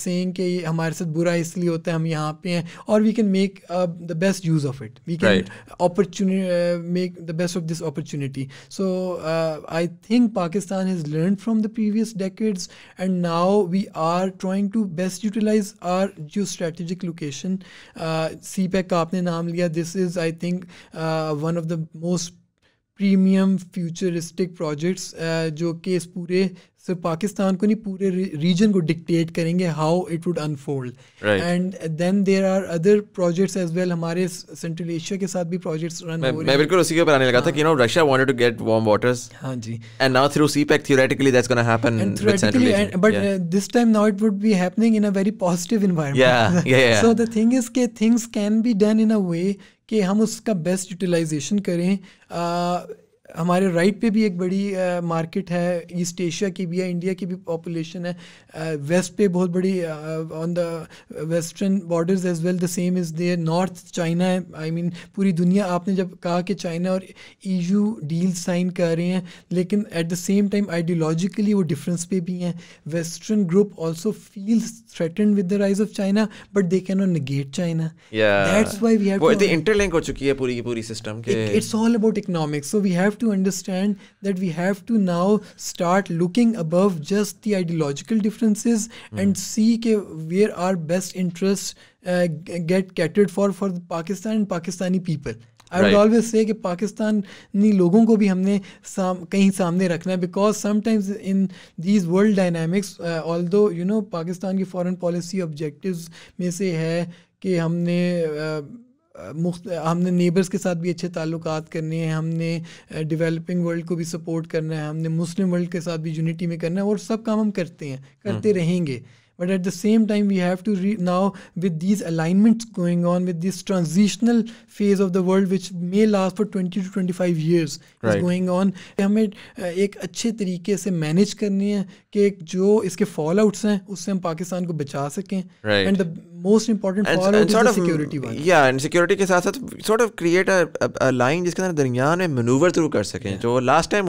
same के हमारे साथ बुरा इसलिए होता है हम यहाँ पे हैं और we can make the best use of it we can opportunity make the best of this opportunity so I think Pakistan has learn from the previous decades and now we are trying to best utilise our जो strategic location CPEC का आपने नाम लिया this is I think one of the most premium futuristic projects जो कि इस पूरे सिर्फ पाकिस्तान को नहीं पूरे रीजन को डिक्टेट करेंगे how it would unfold and then there are other projects as well हमारे सेंट्रल एशिया के साथ भी प्रोजेक्ट्स रन हो रहे मैं बिल्कुल उसी के ऊपर आने लगा हाँ. था कि you know Russia wanted to get warm waters हां जी and now through CPEC theoretically that's gonna happen with Central Asia but this time now it would be happening in a very positive environment so the thing is के things can be done in a way कि हम उसका best utilisation करें हमारे right पे भी एक बड़ी आ, मार्केट है ईस्ट एशिया की भी है इंडिया की भी पॉपुलेशन है आ, वेस्ट पे बहुत बड़ी on the western borders as well the same is there north China है आई मीन पूरी दुनिया आपने जब कहा कि चाइना और ईयू डील साइन कर रहे हैं लेकिन at the same time ideologically वो डिफरेंस पे भी हैं western group also feels threaten with the rise of China but they can not China that's we have interlink हो चुकी है पूरी की पूरी सिस्टम के it's all about economics so we have to understand that we have to now start looking above just the ideological differences hmm. and see ke where our best interests uh, get catered for for the Pakistan and Pakistani people. I would always say that ni logon ko bhi humne saam, kahin saamne rakhna because sometimes in these world dynamics, uh, although you know Pakistan's foreign policy objectives may say hai ke humne, uh, मुख्त हमने neighbours के साथ भी अच्छे ताल्लुक करने हैं हमने डेवलपिंग वर्ल्ड को भी सपोर्ट करना है हमने मुस्लिम वर्ल्ड के साथ भी यूनिटी में करना है और सब काम हम करते हैं करते हम्म। रहेंगे but at the same time we have to now with these alignments going on with this transitional phase of the world which may last for 20 to 25 years is going on hame ek acche tarike se right. and the most important and, sort of, security one yeah and security ke sath sort of create a, line jiske andar darmiyan mein maneuver through kar sake yeah. last time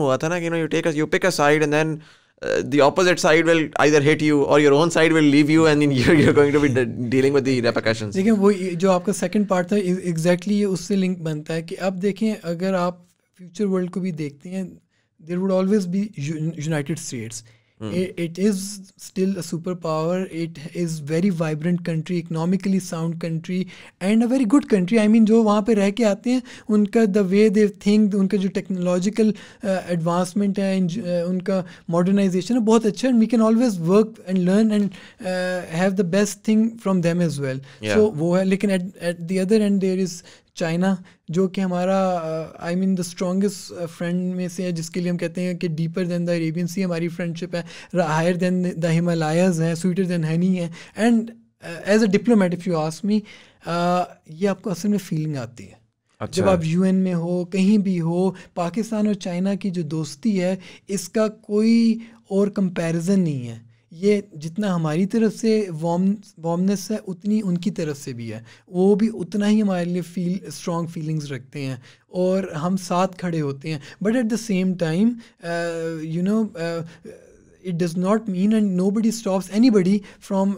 you take a side and then uh, the opposite side will either hit you or your own side will leave you and then you're, you're going to be de dealing with the repercussions लेकिन वो जो आपका second part था exactly ये उससे link बनता है कि अब देखें अगर आप future world को भी देखते हैं there would always be United States Hmm. It, it is still a superpower. It is very vibrant country, economically sound country, and a very good country. I mean, जो वहाँ पे रह the way they think, उनका technological uh, advancement and, uh, modernization है बहुत अच्छा and we can always work and learn and uh, have the best thing from them as well. Yeah. So वो at, at the other end there is China जो कि हमारा I mean the strongest friend में से है जिसके लिए हम कहते हैं कि deeper than the Arabian Sea हमारी फ्रेंडशिप है हायर देन द हिमालयाज है स्वीटर देन हनी है and as a diplomat if you ask me ये आपको असल में फीलिंग आती है अच्छा जब आप यूएन में हो कहीं भी हो पाकिस्तान और चाइना की जो दोस्ती है इसका कोई और कंपैरिजन नहीं है ये जितना हमारी तरफ से वॉम वॉमनेस है उतनी उनकी तरफ से भी है वो भी उतना ही हमारे लिए फील स्ट्रॉन्ग फीलिंग्स रखते हैं और हम साथ खड़े होते हैं but at the same time you know it does not mean and nobody stops anybody from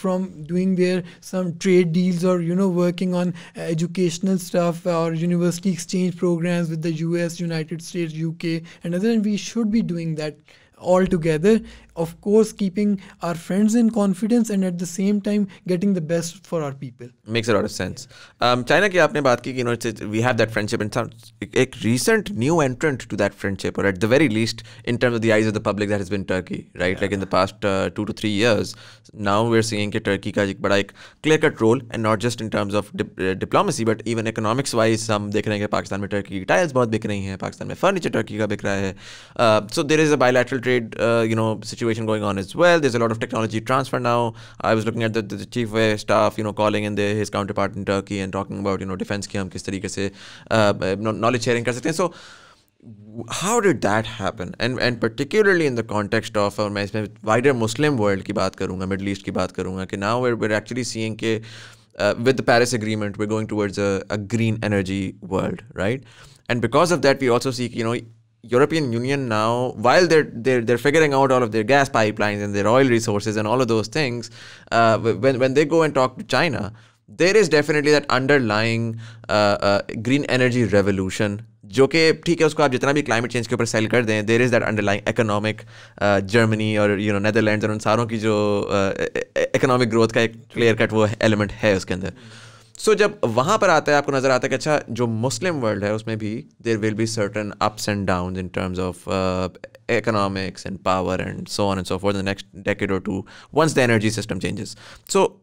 from doing their some trade deals और you know working on educational staff और university exchange programme with the U S United States U K and other and we should भी doing that all together of course keeping our friends in confidence and at the same time getting the best for our people makes a lot of sense yeah. um, china ki aapne baat ki you know it's, we have that friendship and some a recent new entrant to that friendship or at the very least in terms of the eyes of the public that has been turkey right yeah. like in the past uh, 2 to 3 years now we're seeing that turkey ka ek bada ek clear cut role and not just in terms of uh, diplomacy but even economics wise some dekh rahe hain pakistan mein turkey ki tiles bahut bik rahi hain pakistan mein furniture turkey ka bik raha hai uh, so there is a bilateral trade, uh, you know, situation going on as well. There's a lot of technology transfer now. I was looking at the, the, the chief of staff, you know, calling in the, his counterpart in Turkey and talking about, you know, defense ki hum kis tarike se uh, uh knowledge sharing kar sakte So how did that happen and and particularly in the context of और uh, मैं wider Muslim world की बात करूँगा Middle East की बात करूँगा कि now we're, we're actually seeing के uh, with the Paris Agreement, we're going towards a, a green energy world, right? And because of that, we also see, you know, European Union now, while they're they're they're figuring out all of their gas pipelines and their oil resources and all of those things, uh, when when they go and talk to China, there is definitely that underlying uh, uh, green energy revolution. जो कि ठीक है उसको आप जितना भी climate change के ऊपर सेल कर दें there is that underlying economic Germany और यू नो नदरलैंड और उन सारों की जो इकोनॉमिक ग्रोथ का एक क्लियर कट वो एलिमेंट है उसके अंदर so, जब वहाँ पर आता है आपको नज़र आता है कि अच्छा जो मुस्लिम वर्ल्ड है उसमें भी there will be certain ups economics and power and so on and so forth in the next decade or two once the energy system changes. So,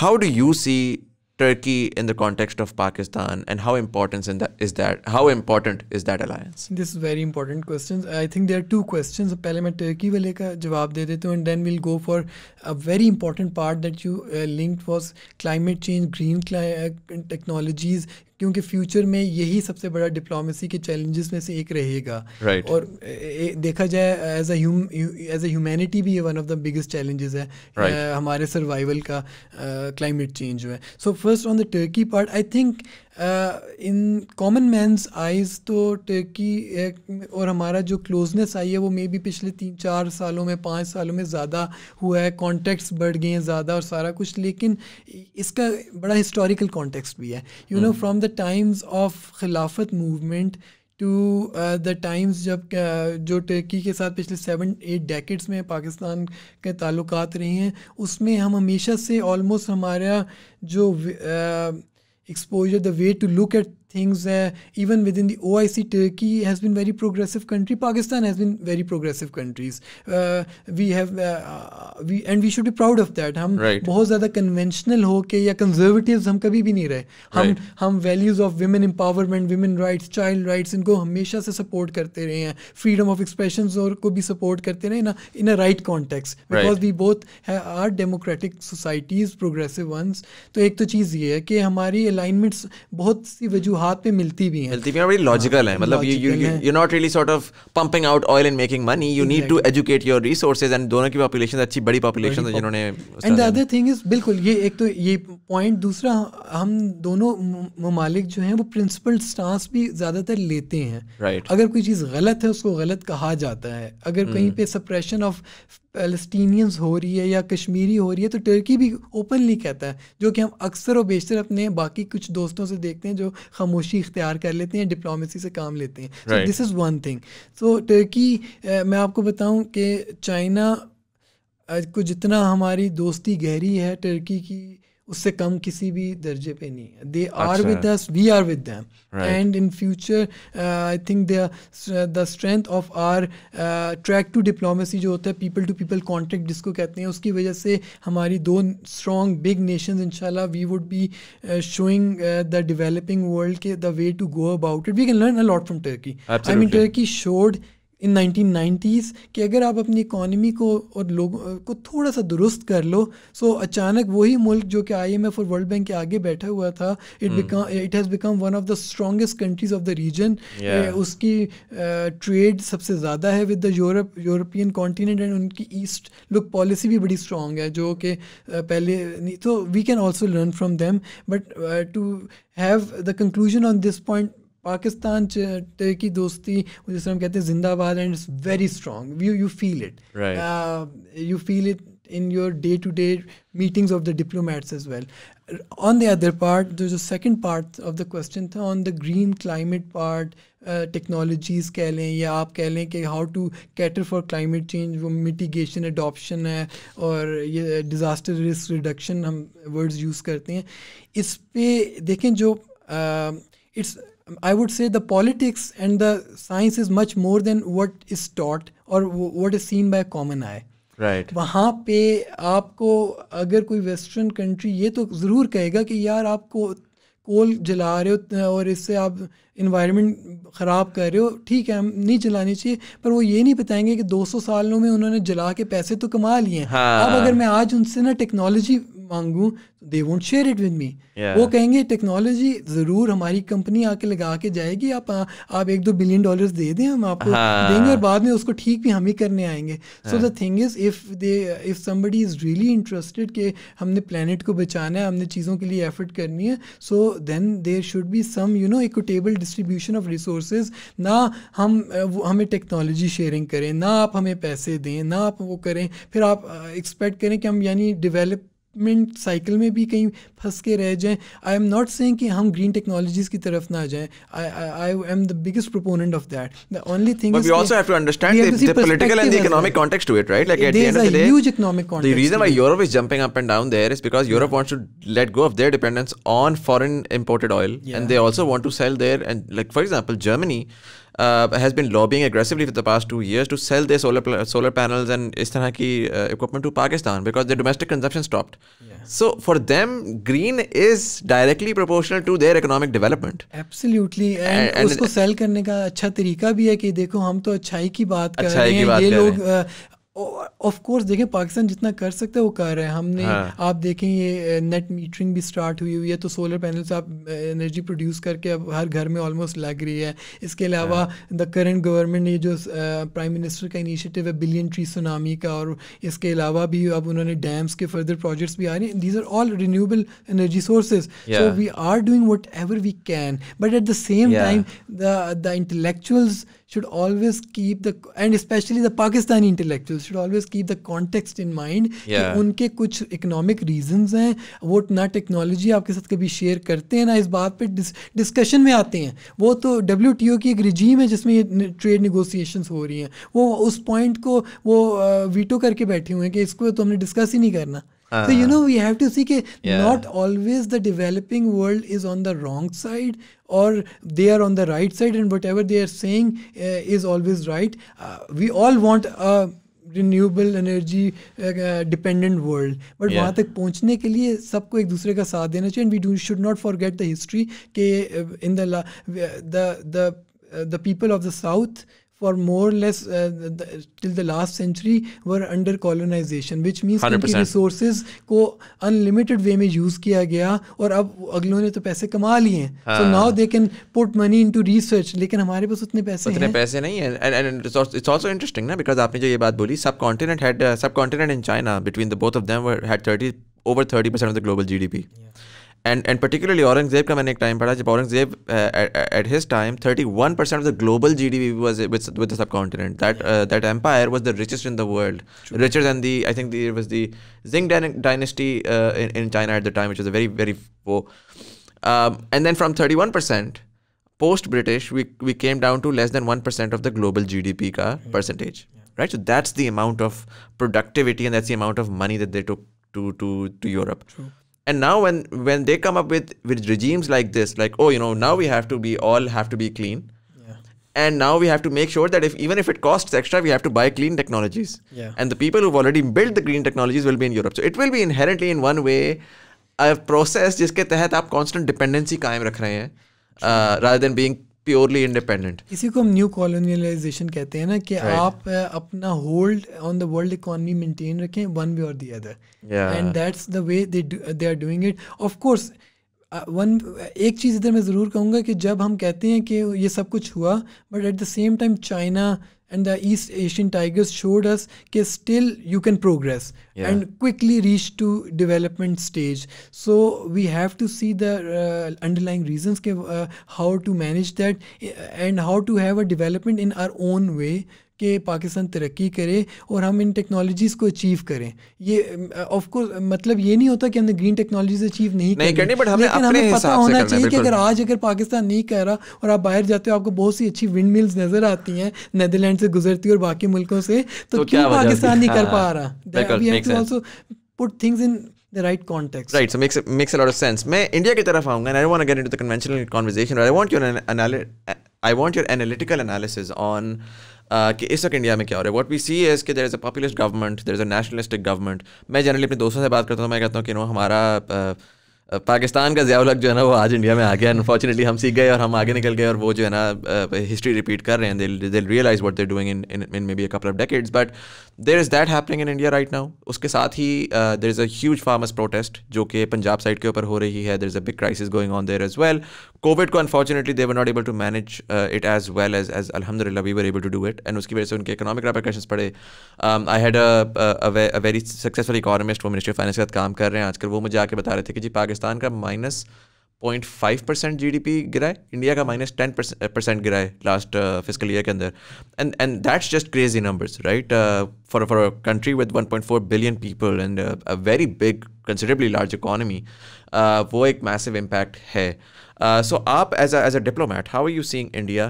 how do you see Turkey in the context of Pakistan, and how important that, is that? How important is that alliance? This is very important questions. I think there are two questions. The Parliament Turkey and then we'll go for a very important part that you uh, linked was climate change, green cli uh, technologies, क्योंकि future में यही सबसे बड़ा diplomacy के challenges में से एक रहेगा right. और ए, देखा जाए एज एज ह्यूमैनिटी भी ये one of the biggest challenges है right. आ, हमारे सर्वाइवल का क्लाइमेट चेंज जो है so first on the Turkey part I think in common man's eyes तो टर्की और हमारा जो क्लोजनेस आई है वो मे बी पिछले तीन चार सालों में पाँच सालों में ज़्यादा हुआ है कॉन्टेक्ट्स बढ़ गए हैं ज़्यादा और सारा कुछ लेकिन इसका बड़ा हिस्टोरिकल कॉन्टेक्स्ट भी है you know from the times of Khilafat movement to the times जब uh, जो टर्की के साथ पिछले सेवन एट डेकेट्स में पाकिस्तान के ताल्लुक रहे हैं उसमें हम हमेशा से ऑलमोस्ट हमारा जो exposure the way to look at things uh, even within the OIC Turkey has been very progressive country Pakistan has been very progressive countries uh, we have uh, we and we should be proud of that hum right. bahut zyada conventional ho ke ya conservatives hum kabhi bhi nahi rahe hum right. hum values of women empowerment women rights child rights inko hamesha se support karte rahe hain freedom of expressions aur ko bhi support karte rahe na in a right context because right. we both have, are democratic societies progressive ones to ek to cheez ye hai कि hamari alignments bahut si वजूह वजूहत में मिलती भी हैं मिलती भी बड़ी लॉजिकल है हाँ, मतलब you you not really sort of pumping out oil and making money you need to educate your resources and दोनों की पॉपुलेशन अच्छी बड़ी पॉपुलेशन है जिन्होंने and the other thing is बिल्कुल ये एक तो ये पॉइंट दूसरा हम दोनों ममालिक जो हैं वो प्रिंसिपल स्टांस भी ज़्यादातर लेते हैं राइट अगर कोई चीज़ गलत है उसको गलत कहा जाता है अगर कहीं hmm. पे सप्रेशन ऑफ पैलस्टीनियंस हो रही है या कश्मीरी हो रही है तो टर्की भी ओपनली कहता है जो कि हम अक्सर और बेशतर अपने बाकी कुछ दोस्तों से देखते हैं जो खामोशी इख्तियार कर लेते हैं डिप्लोमेसी से काम लेते हैं this is one thing so Turkey मैं आपको बताऊं कि चाइना को जितना हमारी दोस्ती गहरी है टर्की की उससे कम किसी भी दर्जे पे नहीं है they are with we are with them and in future I think they the strength of our track two diplomacy जो होता है पीपल टू पीपल कॉन्टेक्ट जिसको कहते हैं उसकी वजह से हमारी दो स्ट्रॉन्ग बिग नेशन इनशाला we would be showing the developing world के the way to go about it we can learn a lot from Turkey I mean Turkey showed in 1990s कि अगर आप अपनी इकॉनमी को और लोगों को थोड़ा सा दुरुस्त कर लो सो अचानक वही मुल्क जो कि आई एम एफ और वर्ल्ड बैंक के आगे बैठा हुआ था it become it has become one of the strongest countries of the region उसकी ट्रेड uh, सबसे ज़्यादा है with the Europe European continent and उनकी ईस्ट लुक पॉलिसी भी बड़ी स्ट्रॉन्ग है जो कि uh, पहले तो we can also learn from them but to have the conclusion on this point Pakistan की दोस्ती जिस हम कहते हैं जिंदाबाद and it's very strong you you feel it you feel it in your day to day meetings of the diplomats as well on the other part जो जो second part of the question था on the green climate part technologies कह लें या आप कह लें कि how to cater for climate change वो मिटिगेशन अडोप्शन है और ये डिज़ास्टर रिस्क रिडक्शन हम वर्ड्स यूज़ करते हैं इस पर देखें जो it's uh, I would say the politics and the science is much more than what is taught और what is seen by common eye right वहाँ पे आपको अगर कोई वेस्टर्न कंट्री ये तो ज़रूर कहेगा कि यार आपको कोल जला रहे हो और इससे आप इन्वायरमेंट ख़राब कर रहे हो ठीक है हम नहीं जलानी चाहिए पर वो ये नहीं बताएंगे कि 200 सालों में उन्होंने जला के पैसे तो कमा लिए हाँ। अब अगर मैं आज उनसे ना टेक्नोलॉजी मांगू तो they won't share it with me वो कहेंगे टेक्नोलॉजी ज़रूर हमारी कंपनी आके लगा के जाएगी आप आ, आप एक दो बिलियन डॉलर्स दे दें हम आपको हाँ. देंगे और बाद में उसको ठीक भी हम ही करने आएंगे so the thing is if they if somebody is really interested कि हमने प्लानट को बचाना है हमने चीज़ों के लिए एफर्ट करनी है so then there should be some you know equitable distribution of resource ना हम हमें टेक्नोलॉजी शेयरिंग करें ना आप हमें पैसे दें ना आप वो करें फिर आप एक्सपेक्ट करें कि हम यानी डिवेलप डेवलपमेंट साइकिल में भी कहीं फंस के रह जाएं आई एम नॉट सेइंग कि हम ग्रीन टेक्नोलॉजीज की तरफ ना जाएं I am the biggest proponent of that the only thing but we also have to understand the political and the economic context to it right like at the end of the day huge economic the reason why Europe is jumping up and down there is because Europe wants to let go of their dependence on foreign imported oil and they also want to sell there. and like for example Germany uh, has been lobbying aggressively for the past two years to sell their solar solar panels and istanaki uh, equipment to Pakistan because their domestic consumption stopped. Yeah. So for them, green is directly proportional to their economic development. Absolutely, and, and, and उसको sell करने का अच्छा तरीका भी है कि देखो हम तो अच्छाई की बात कर रहे हैं ये uh, लोग ऑफ कोर्स देखें पाकिस्तान जितना कर सकता है वो कर रहे हैं हमने हाँ। आप देखें ये नेट मीटरिंग भी स्टार्ट हुई हुई है तो सोलर पैनल से आप एनर्जी प्रोड्यूस करके अब हर घर में ऑलमोस्ट लग रही है इसके अलावा द करंट गवर्नमेंट ने जो प्राइम मिनिस्टर का इनिशिएटिव है बिलियन ट्री सुनामी का और इसके अलावा भी अब उन्होंने डैम्स के फर्दर प्रोजेक्ट्स भी आ रहे हैं these are all renewable energy sources so we are doing whatever we can but at the same time the intellectuals should always keep the and especially the Pakistani intellectuals should always keep the context in mind yeah. कि उनके कुछ economic reasons हैं वो ना technology आपके साथ कभी share करते हैं ना इस बात पे discussion में आते हैं वो तो डब्ल्यू की एक रिजीम है जिसमें ये ट्रेड निगोसिएशंस हो रही हैं वो उस पॉइंट को वो वीटो करके बैठे हुए हैं कि इसको तो हमने डिस्कस ही नहीं करना so uh. you know we have to see that yeah. not always the developing world is on the wrong side or they are on the right side and whatever they are saying uh, is always right. Uh, we all want a renewable energy uh, uh, dependent world, but वहाँ तक पहुँचने के लिए सबको एक दूसरे का साथ देना चाहिए and we do should not forget the history के the the the people of the south for more or less uh, the, till the last century were under colonization which means उनकी resources were unlimited way में use किया गया और अब अगलों ने तो पैसे कमा लिए हैं so now they can put money into research लेकिन हमारे पास उतने पैसे नहीं हैं and, and it's, also, it's also interesting because आपने जो ये बात बोली subcontinent had uh, subcontinent in China between the both of them were had 30 over 30% of the global GDP yeah and and particularly Aurangzeb ka maine ek time Aurangzeb uh, at, his time 31% of the global GDP was with with the subcontinent that uh, that empire was the richest in the world richer than the I think the, was the Qing dynasty uh, in, in China at the time which was a very very poor um, and then from 31% post British we we came down to less than 1% of the global GDP ka percentage right so that's the amount of productivity and that's the amount of money that they took to to to Europe and now when when they come up with with regimes like this like oh you know now we have to be all have to be clean and now we have to make sure that if even if it costs extra, we have to buy clean technologies. Yeah. And the people who've already built the green technologies will be in Europe. So it will be inherently in one way a process जिसके तहत आप constant dependency कायम रख रहे हैं rather than being purely independent इसी को हम न्यू कॉलोनियलाइजेशन कहते हैं ना कि right. आप अपना hold on the world economy maintain रखें वन वे और the other end that's the way they they are doing it of course one एक चीज़ इधर मैं ज़रूर कहूँगा कि जब हम कहते हैं कि ये सब कुछ हुआ but at the same time China and the East Asian Tigers showed us that still you can progress yeah. and quickly reach to development stage. So we have to see the uh, underlying reasons uh, how to manage that eh, and how to have a development in our own way कि पाकिस्तान तरक्की करे और हम इन technologies को achieve करें ये of course मतलब ये नहीं होता कि हमने ग्रीन टेक्नोलॉजीज अचीव नहीं, नहीं करनी बट हमें लेकिन हमें पता होना चाहिए कि अगर आज अगर पाकिस्तान नहीं कह रहा और आप बाहर जाते हो आपको बहुत सी अच्छी विंड मिल्स नज़र आती हैं नदरलैंड से गुजरती और बाकी मुल्कों से तो, तो क्यों पाकिस्तान नहीं कर हाँ, पा रहा put things in the right context. Right, so makes it makes a lot of sense. मैं इंडिया की तरफ आऊँगा and I don't want to get into the conventional conversation, but I want your anal I want your analytical analysis on कि इस वक्त India में क्या हो रहा है वट वी सी एज के there is a populist government there is a nationalistic government मैं जनरली अपने दोस्तों से बात करता हूँ मैं कहता हूँ कि नो हमारा पाकिस्तान का जयालक जो है ना वो आज इंडिया में आ गया अनफॉर्चुनेटली हम सीख गए और हम आगे निकल गए और वो जो है ना हिस्ट्री रिपीट कर रहे हैं they'll realise what they're doing in in maybe couple of decades but there is that happening in India right now उसके साथ ही there is a farmers farmers protest जो कि पंजाब साइड के ऊपर हो रही है there is a big crisis going on there as well Covid को unfortunately they're not able to manage it as well as as अलहमदिल्ला we were able to do it and उसकी वजह से उनके इकोनॉमिक रेपेशन पड़े I had a very successful economist वो ministry of finance के साथ काम कर रहे हैं आजकल वो मुझे आके बता रहे थे कि जी पाकिस्तान का minus point five percent G D P गिरा है इंडिया का माइनस टेन परसेंट गिरा है लास्ट फिजिकल ईयर के अंदर and and that's just crazy numbers right for for a country with one point four billion people and a very big considerably large economy वो एक massive impact है so uh, आप as as a diplomat how are you seeing India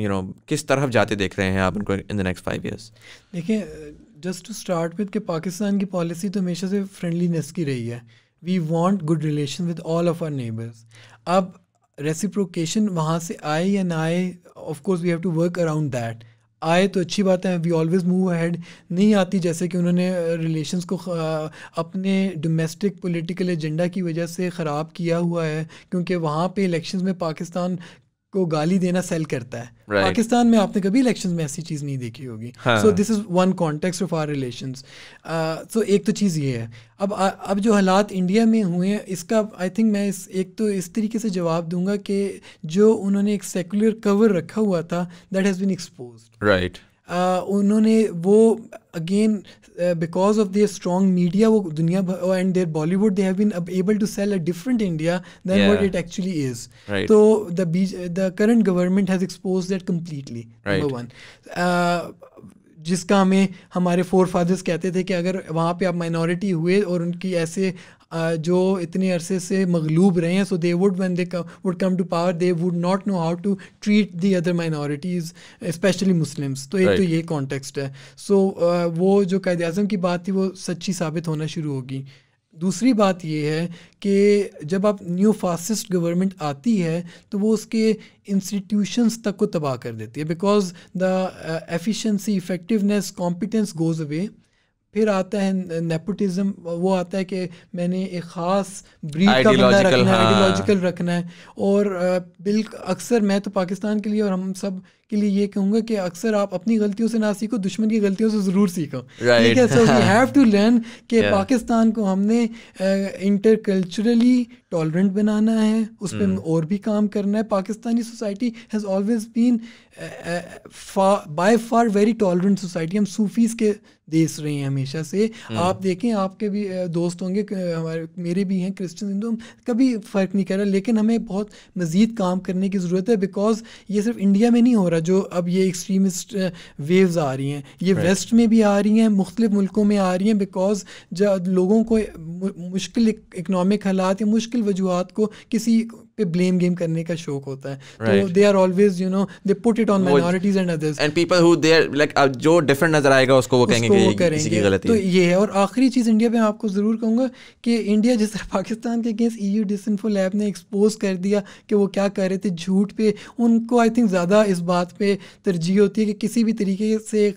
you know किस तरफ जाते देख रहे हैं आप उनको in the next five years देखिए जस्ट टू स्टार्ट विद कि पाकिस्तान की पॉलिसी तो हमेशा से फ्रेंडलीनेस की रही है we want good relation with all of our neighbours अब रेसिप्रोकेशन वहाँ से आए या ना आए of course we have to work around that आए तो अच्छी बात है वी ऑलवेज मूव अहेड नहीं आती जैसे कि उन्होंने रिलेशंस को अपने डोमेस्टिक पॉलिटिकल एजेंडा की वजह से ख़राब किया हुआ है क्योंकि वहाँ पे इलेक्शंस में पाकिस्तान को गाली देना सेल करता है right. पाकिस्तान में आपने कभी इलेक्शन में ऐसी चीज़ नहीं देखी होगी so this is one context of our relation so एक तो चीज़ ये है अब अब जो हालात इंडिया में हुए हैं इसका आई थिंक मैं इस एक तो इस तरीके से जवाब दूंगा कि जो उन्होंने एक सेकुलर कवर रखा हुआ था that has been exposed right उन्होंने वो again because of their strong media वो दुनिया and their Bollywood they have been able to sell a different India than what it actually is तो the the current government has exposed that completely number one जिसका हमें हमारे four fathers कहते थे कि अगर वहाँ पे आप माइनॉरिटी हुए और उनकी ऐसे जो इतने अरसे से मगलूब रहे हैं so they would want they would come to power they would not know how to treat the other minorities specially Muslims तो एक तो ये कॉन्टेक्स्ट है सो वो जो कैद अजम की बात थी वो सच्ची साबित होना शुरू होगी दूसरी बात ये है कि जब आप न्यू फासिस्ट गवर्नमेंट आती है तो वो उसके इंस्टीट्यूशंस तक को तबाह कर देती है because the efficiency effectiveness competence goes away फिर आता है नेपोटिज्म वो आता है कि मैंने एक ख़ास ब्रीड का बंदा रखना है आइडियोलॉजिकल हाँ। रखना है और बिल्कुल अक्सर मैं तो पाकिस्तान के लिए और हम सब के लिए ये कहूँगा कि अक्सर आप अपनी गलतियों से ना सीखो दुश्मन की गलतियों से ज़रूर सीखो है हैव टू लर्न कि पाकिस्तान को हमने इंटर कल्चरली टॉलरेंट बनाना है उस पर hmm. और भी काम करना है Pakistani society has always been by far very tolerant society हम सूफीज़ के देश रहे हैं हमेशा से hmm. आप देखें आपके भी दोस्त होंगे हमारे मेरे भी हैं क्रिश्चियन हिंदू कभी फ़र्क नहीं कर रहा लेकिन हमें बहुत मज़ीद काम करने की ज़रूरत है बिकॉज़ ये सिर्फ इंडिया में नहीं हो रहा वगैरह जो अब ये एक्सट्रीमिस्ट वेव्स आ रही हैं ये right. वेस्ट में भी आ रही हैं मुख्तलिफ मुल्कों में आ रही हैं बिकॉज लोगों को मुश्किल इकनॉमिक हालात या मुश्किल वजूहत को किसी पे ब्लेम गेम करने का शौक होता है तो they are always you know they put it on minorities and others and people who they like जो डिफरेंट नजर आएगा उसको वो उसको कहेंगे कि किसी की गलती तो ये है और आखिरी चीज इंडिया पे मैं आपको जरूर कहूंगा कि इंडिया जिस तरह पाकिस्तान के अगेंस्ट ईयू डिसइन्फो लैब ने एक्सपोज कर दिया कि वो क्या कर रहे थे झूठ पे उनको आई थिंक ज्यादा इस बात पे तरजीह होती है कि किसी भी तरीके से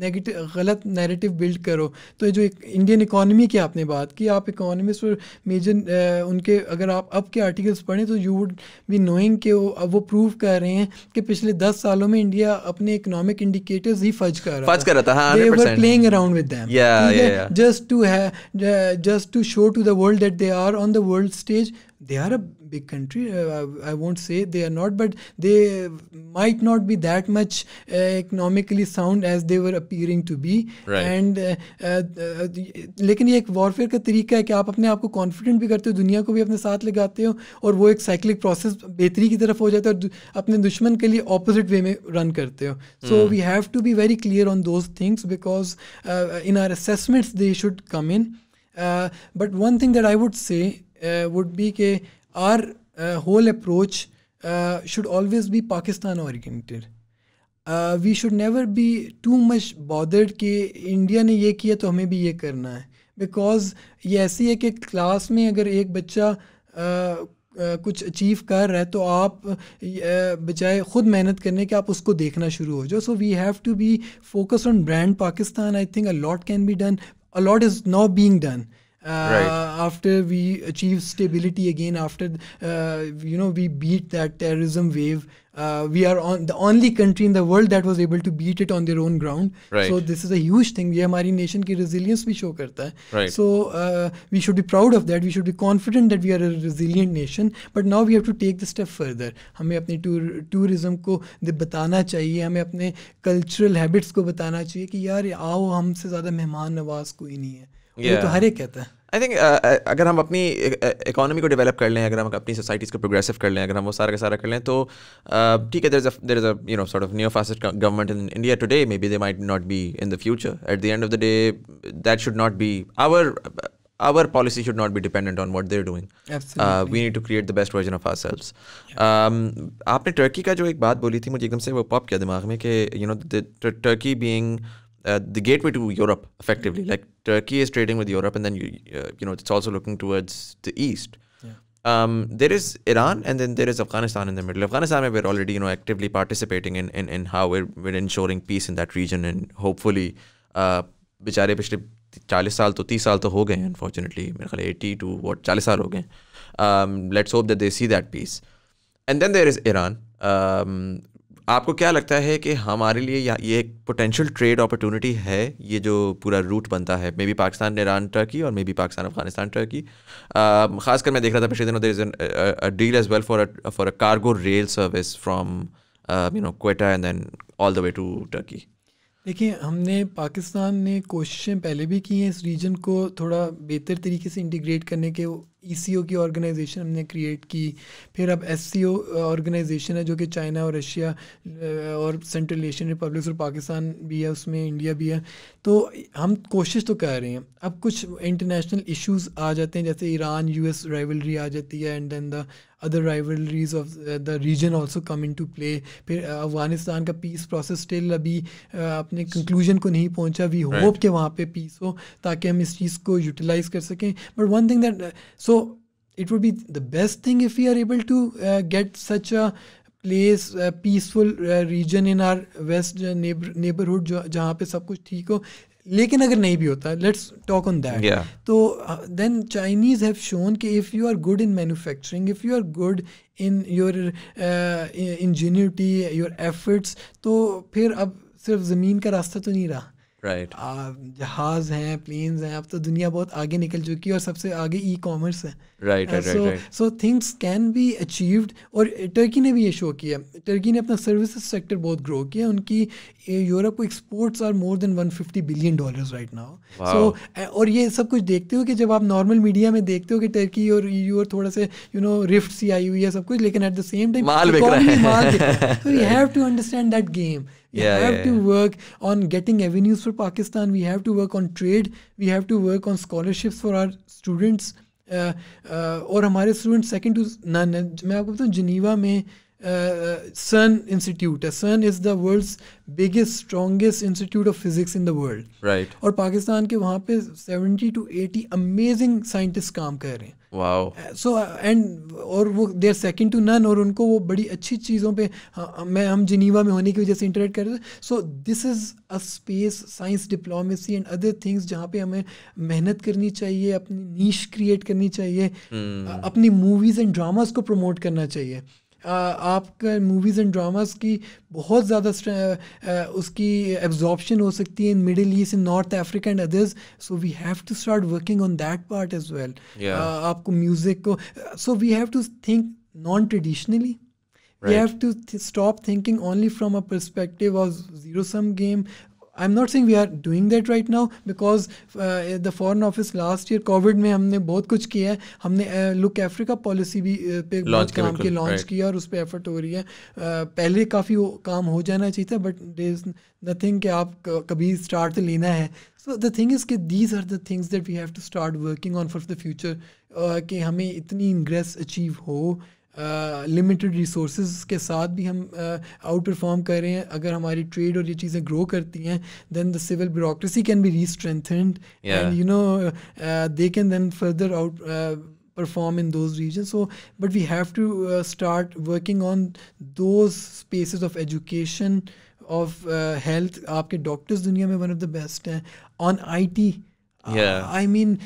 नेगेटिव गलत नैरेटिव बिल्ड करो तो जो इंडियन इकोनॉमी की आपने बात की आप इकोनॉमिस्ट और मेजर उनके अगर आप अब के आर्टिकल्स पढ़ें तो यू वुड बी नोइंग कि वो अब वो प्रूव कर रहे हैं कि पिछले दस सालों में इंडिया अपने इकोनॉमिक इंडिकेटर्स ही फज कर रहा फज कर रहा था हाँ, they were playing around with them just to है just to show to the world that they are on the world stage they are a big country. Uh, I, won't say they are not, but they might not be that much uh, economically sound as they were appearing to be. Right. And uh, लेकिन ये एक warfare का तरीका है कि आप अपने आप को confident भी करते हो, दुनिया को भी अपने साथ लगाते हो, और वो एक cyclic process बेहतरी की तरफ हो जाता है और अपने दुश्मन के opposite way में run करते हो. So hmm. we have to be very clear on those things because in our assessments they should come in. but one thing that I would say would be के our whole approach should always be Pakistan और we should never be too much bothered कि India ने ये किया तो हमें भी ये करना है बिकॉज ये ऐसी है कि क्लास में अगर एक बच्चा कुछ अचीव कर रहा है तो आप बजाय ख़ुद मेहनत करने के आप उसको देखना शुरू हो जाओ so we have to be focus on brand Pakistan I think a lot can be done a lot is not being done right. after we achieve stability again after uh, you know we beat that terrorism wave uh, we are on the only country in the world that was able to beat it on their own ground right. so this is a huge thing We are nation ki resilience भी show karta hai. right. so uh, we should be proud of that we should be confident that we are a resilient nation but now we have to take the step further हमें अपने tourism को बताना चाहिए हमें अपने cultural habits को बताना चाहिए कि यार आओ हमसे ज़्यादा मेहमान नवाज कोई नहीं है ये तो हर एक कहता है आई थिंक uh, अगर हम अपनी इकोनॉमी को डेवलप कर लें अगर हम अपनी सोसाइटीज़ को प्रोग्रेसिव कर लें अगर हम वो सारा का सारा कर लें तो ठीक है there is there is a you know sort of new fast government in India today maybe they might not be in the future at the end of the day that should not be our our policy should not be dependent on what they're doing. Absolutely. Uh, we need to create the best version of ourselves. Yeah. Um, आपने Turkey का जो एक बात बोली थी मुझे एकदम से वो पॉप किया दिमाग में कि you know Turkey being uh, the gateway to Europe, effectively. Mm-hmm. Like Turkey is trading with Europe, and then you uh, you know it's also looking towards the east. Um, there is Iran, and then there is Afghanistan in the middle. Afghanistan, we're already you know actively participating in in, in how we're, we're ensuring peace in that region, and hopefully, uh, बेचारे पिछले चालीस साल तो तीस साल तो हो गए हैं unfortunately मेरे ख्याल एटी टू वॉट चालीस साल हो गए let's hope that they see that peace and then there is Iran आपको क्या लगता है कि हमारे लिए ये एक पोटेंशियल ट्रेड अपॉर्चुनिटी है ये जो पूरा रूट बनता है maybe Pakistan Iran Turkey और maybe Pakistan Afghanistan Turkey खासकर मैं देख रहा था पिछले दिनों there is deal as well for for a cargo rail service from you know Quetta and then all the way to Turkey देखिए हमने पाकिस्तान ने कोशिशें पहले भी की हैं इस रीजन को थोड़ा बेहतर तरीके से इंटीग्रेट करने के ई e की ऑर्गेनाइजेशन हमने क्रिएट की फिर अब एस ऑर्गेनाइजेशन uh, है जो कि चाइना और रशिया uh, और सेंट्रल एशियन रिपब्लिक और पाकिस्तान भी है उसमें इंडिया भी है तो हम कोशिश तो कर रहे हैं अब कुछ इंटरनेशनल इश्यूज आ जाते हैं जैसे ईरान यूएस राइवलरी आ जाती है and then the other rivalries of the region also come in to play फिर अफगानिस्तान का पीस प्रोसेस स्टिल अभी uh, अपने कंक्लूजन को नहीं पहुंचा वी होप right. के वहाँ पे पीस हो ताकि हम इस चीज़ को यूटिलाइज कर सकें but one thing that So it would be the best thing if we are able to uh, get such a place, a uh, peaceful uh, region in our west neighbor, neighborhood. लेकिन अगर नहीं भी होता let's talk on that तो then Chinese have shown कि if you are good in manufacturing if you are good in your ingenuity your efforts तो फिर अब सिर्फ ज़मीन का रास्ता तो नहीं रहा राइट जहाज हैं प्लेन्स हैं अब तो दुनिया बहुत आगे निकल चुकी है और सबसे आगे ई कॉमर्स है right right so things can be achieved और टर्की ने भी ये शो किया टर्की ने अपना सर्विसेज सेक्टर बहुत ग्रो किया उनकी यूरोप को exports are more than 150 billion dollars right now so और ये सब कुछ देखते हो कि जब आप नॉर्मल मीडिया में देखते हो कि टर्की और यू थोड़ा से यू नो रिफ्ट सी आई हुई है सब कुछ लेकिन एट द सेम टाइम माल have to understand that game We yeah, have yeah, to work on getting avenues for Pakistan. We have to work on trade. We have to work on scholarships for our students. Uh, uh, और हमारे student second to none है मैं आपको बताऊँ में institute uh, है sun is the uh, world's biggest strongest institute of physics in the world right और पाकिस्तान के वहाँ पे seventy to eighty amazing scientist काम कर रहे हैं वाओ सो एंड और वो they are second to none और उनको वो बड़ी अच्छी चीज़ों पे हाँ, हाँ, मैं हम जिनीवा में होने की वजह से इंटरेक्ट कर रहे थे so this is a space science diplomacy and other things जहाँ पे हमें मेहनत करनी चाहिए अपनी नीश क्रिएट करनी चाहिए hmm. अपनी मूवीज़ एंड ड्रामास को प्रमोट करना चाहिए आपका मूवीज़ एंड ड्रामास की बहुत ज़्यादा उसकी एब्जॉर्बशन हो सकती है in Middle East in North Africa and others so we have to start working on that part as well आपको म्यूज़िक को so we have to think non traditionally Right. We have to th- stop thinking only from a perspective of zero sum game, I am not saying we are doing that right now because the foreign office last year Covid में हमने बहुत कुछ किया है हमने look Africa policy भी पे launch काम के लॉन्च किया और उस पर एफर्ट हो रही है पहले काफ़ी काम हो जाना चाहिए था बट डे इज़ नथिंग कि आप कभी स्टार्ट तो लेना है सो द थिंग इज़ कि these are the things that we have to start working on for the future कि हमें इतनी इंग्रेस अचीव हो लिमिटेड रिसोर्स के साथ भी हम आउट परफॉर्म कर रहे हैं अगर हमारी ट्रेड और ये चीज़ें ग्रो करती हैं then the civil bureaucracy can be restrengthened and you know they can then further out perform in those regions so but we have to uh, start working on those spaces of education of uh, health आपके doctors दुनिया में one of the best हैं on IT I mean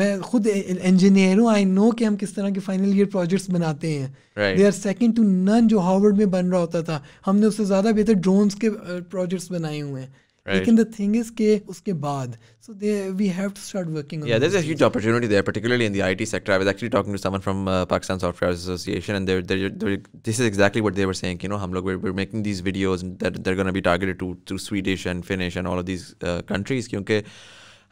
मैं खुद engineer हूँ I know कि हम किस तरह के फाइनल ईयर प्रोजेक्ट्स बनाते हैं they are second to none जो हार्वर्ड में बन रहा होता था हमने उससे ज़्यादा बेहतर ड्रोन्स के प्रोजेक्ट्स बनाए हुए हैं लेकिन द थिंग इज के उसके बाद so they we have to start working on yeah there's a huge opportunity there particularly in the IT sector I was actually talking to someone from uh, Pakistan Software Association and they're, they're, they're, this is exactly what they were saying you know hum log, we're, we're making these videos that they're going to be targeted to to Swedish and Finnish and all of these uh, countries because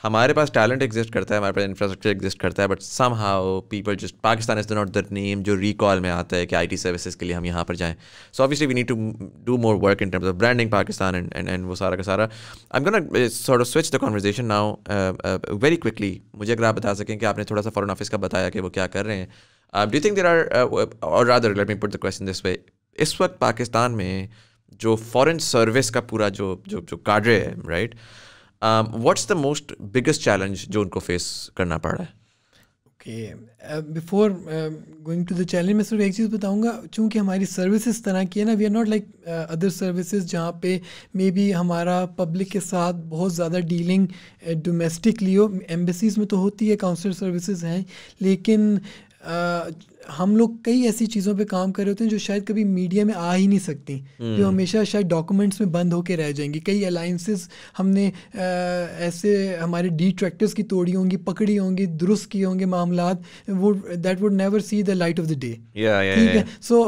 हमारे पास talent exist करता है हमारे पास infrastructure exist करता है but somehow people just Pakistan is not the name जो recall में आता है कि आई टी सर्विसेज के लिए हम यहाँ पर जाएँ so obviously we need to do more work in terms of branding Pakistan and and and वो सारा का सारा I am gonna sort of switch the conversation now very quickly मुझे अगर आप बता सकें कि आपने थोड़ा सा फॉरन ऑफिस का बताया कि वो क्या कर रहे हैं डू थिंक देर आर और rather let me put the question this way इस वक्त पाकिस्तान में जो फॉरन सर्विस का पूरा जो जो जो काड्रे है right right? What's the most biggest challenge जो उनको फेस करना पड़ रहा है okay before going to the challenge मैं सिर्फ एक चीज़ बताऊंगा चूंकि हमारी सर्विस इस तरह की है ना we are not like other services जहाँ पे मे बी हमारा पब्लिक के साथ बहुत ज़्यादा डीलिंग डोमेस्टिकली uh, हो एम्बेसीज में तो होती है काउंसलर सर्विसेज हैं लेकिन uh, हम लोग कई ऐसी चीज़ों पे काम कर रहे होते हैं जो शायद कभी मीडिया में आ ही नहीं सकती जो हम्म। हमेशा शायद डॉक्यूमेंट्स में बंद होके रह जाएंगी कई अलाइंसेस हमने आ, ऐसे हमारे डी ट्रैक्टर्स की तोड़ी होंगी पकड़ी होंगी दुरुस्त किए होंगे मामला वो that would never see the light of the day ठीक है सो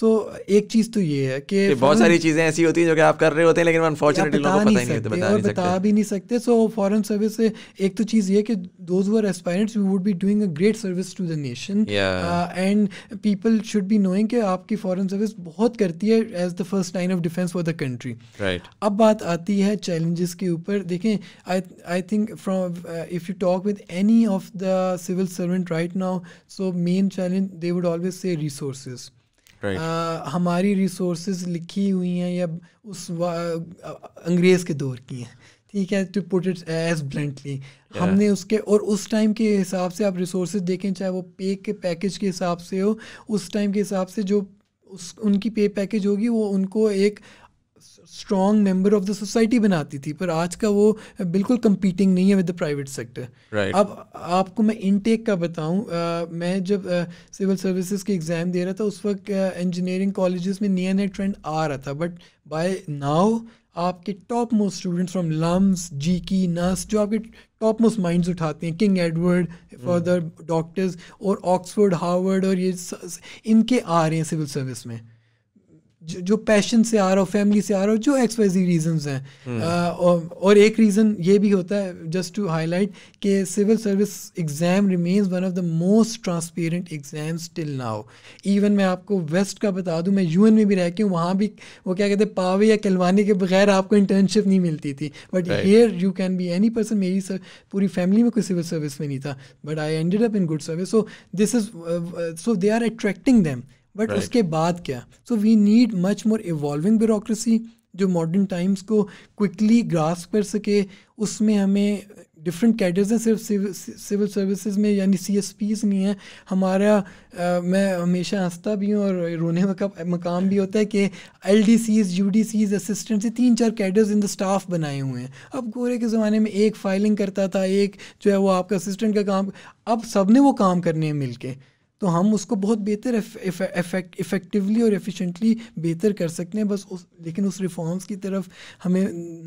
सो एक चीज़ तो ये है कि बहुत सारी चीज़ें ऐसी होती हैं जो कि आप कर रहे होते हैं लेकिन अनफॉर्चुनेटली पता नहीं सकते और बता भी नहीं सकते सो फॉरन सर्विस से एक तो चीज़ ये कि those were aspirants we would be doing a great service to the nation and people should be knowing कि आपकी फॉरेन सर्विस बहुत करती है as the first line of defence for the country right अब बात आती है चैलेंजेस के ऊपर देखें I I think from if you talk with any of the civil servant right now so main challenge they would always say resources Right. Uh, हमारी resource लिखी हुई हैं या उस uh, अंग्रेज़ के दौर की हैं ठीक है to put its as bluntly हमने उसके और उस टाइम के हिसाब से आप रिसोर्सेज देखें चाहे वो पे के पैकेज के हिसाब से हो उस टाइम के हिसाब से जो उस उनकी पे पैकेज होगी वो उनको एक strong member of the society बनाती थी पर आज का वो बिल्कुल कंपीटिंग नहीं है विद द प्राइवेट सेक्टर अब आपको मैं इनटेक का बताऊं मैं जब सिविल सर्विसेज के एग्ज़ाम दे रहा था उस वक्त इंजीनियरिंग कॉलेजेस में नया नया ट्रेंड आ रहा था बट बाय नाउ आपके top most students from LUMS GIKI नर्स जो आपके टॉप मोस्ट माइंड्स उठाते हैं किंग एडवर्ड फर्दर डॉक्टर्स और ऑक्सफोर्ड हार्वर्ड और ये इनके आ रहे हैं सिविल सर्विस में जो पैशन से आ रहा हो फैमिली से आ रहा हो जो एक्स वाई जी रीजन्स हैं hmm. और एक रीज़न ये भी होता है जस्ट टू हाईलाइट कि civil service exam remains one of the most transparent exams till now even मैं आपको वेस्ट का बता दूं मैं यूएन में भी रह के वहाँ भी वो क्या कहते हैं पावे या कलवाने के बगैर आपको इंटर्नशिप नहीं मिलती थी but here you can be any person मेरी सर, पूरी फैमिली में कोई सिविल सर्विस में नहीं था but I ended up in good service so this is so they are attracting them but right. उसके बाद क्या so we need much more evolving bureaucracy जो मॉडर्न टाइम्स को क्विकली ग्रास कर सके उसमें हमें डिफरेंट कैडर्स हैं सिर्फ सिविल सर्विसेज में यानी सी एस पीज नहीं है हमारा आ, मैं हमेशा हंसता भी हूँ और रोने का मकाम भी होता है कि L D Cs U D Cs assistant से तीन चार कैडर्स इन द स्टाफ बनाए हुए हैं अब गोरे के ज़माने में एक फाइलिंग करता था एक जो है वो आपका असिस्टेंट का काम अब सब ने वो काम करने हैं मिल के तो हम उसको बहुत बेहतर इफ़ेक्टिवली और एफिशिएंटली बेहतर कर सकते हैं बस उस लेकिन उस रिफॉर्म्स की तरफ हमें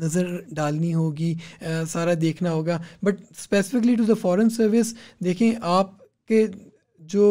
नज़र डालनी होगी आ, सारा देखना होगा but specifically to the foreign service देखें आपके जो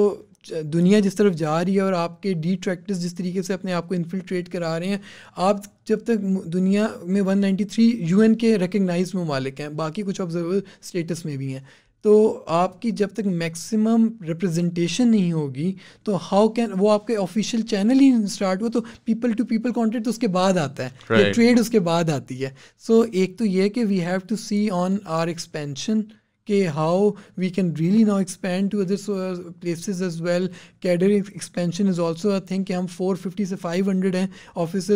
दुनिया जिस तरफ जा रही है और आपके डी ट्रैक्टर्स जिस तरीके से अपने आप को इन्फिल्ट्रेट करा रहे हैं आप जब तक दुनिया में 193 यूएन के रिकगनाइज ममालिक हैं बाकी कुछ ऑब्जर्वर स्टेटस में भी हैं तो आपकी जब तक मैक्सिमम रिप्रेजेंटेशन नहीं होगी तो हाउ कैन वो आपके ऑफिशियल चैनल ही स्टार्ट हुआ तो पीपल टू पीपल कॉन्टेक्ट उसके बाद आता है right. ट्रेड उसके बाद आती है सो so, एक तो ये है कि we have to see on our expansion okay how we can really now expand to other places as well cadre expansion is also a thing कि हम फिफ्टी से फाइव हंड्रेड हैं office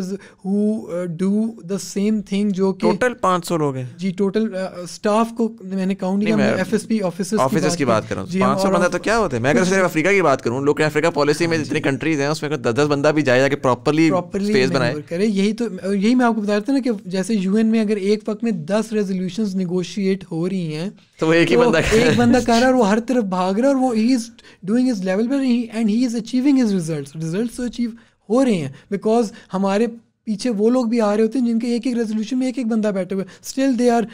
who do the same thing जो कि total पाँच सौ लोग हैं जी total uh, को मैंने count नहीं मैं FSP officers ऑफिस की बात करूँ रहा हूँ 500 बंदा तो क्या होते हैं मैं अगर सिर्फ अफ्रीका की बात करूँ लोकल अफ्रीका पॉलिसी में जितनी कंट्रीज हैं उसमें दस दस बंदा भी जाए जाके प्रॉपरली स्पेस बनाए करे यही तो यही मैं आपको बता रहा था ना कि जैसे यूएन में अगर एक वक्त में दस रेजोल्यूशन निगोशिएट हो रही हैं तो वो एक ही बंदा एक बंदा कह रहा है और वो हर तरफ भाग रहा है और वो ही इज डूइंग इज लेवल पर and he is achieving his results results तो अचीव हो रहे हैं बिकॉज हमारे पीछे वो लोग भी आ रहे होते हैं जिनके एक एक रेजोल्यूशन में एक एक बंदा बैठे हुए still they are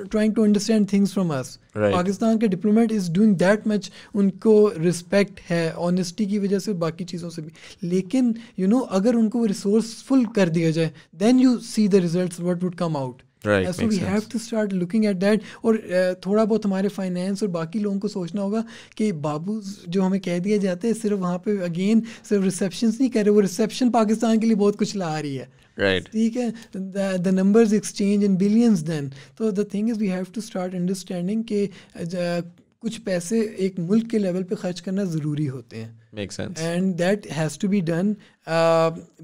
trying to understand things from us Pakistan के diplomat is doing that much उनको रिस्पेक्ट है ऑनेस्टी की वजह से बाकी चीज़ों से भी लेकिन यू you नो know, अगर उनको रिसोर्सफुल कर दिया जाए then you see the result what would come out right, so we have to start looking at that और uh, थोड़ा बहुत हमारे फाइनेंस और बाकी लोगों को सोचना होगा कि बाबू जो हमें कह दिया जाते है सिर्फ वहाँ पे अगेन सिर्फ रिसेप्शन नहीं कर रहे वो रिसेप्शन पाकिस्तान के लिए बहुत कुछ ला रही है ठीक है the numbers exchange in billions then तो the thing is we have to start understanding के कुछ पैसे एक मुल्क के लेवल पे खर्च करना ज़रूरी होते हैं and that has to be done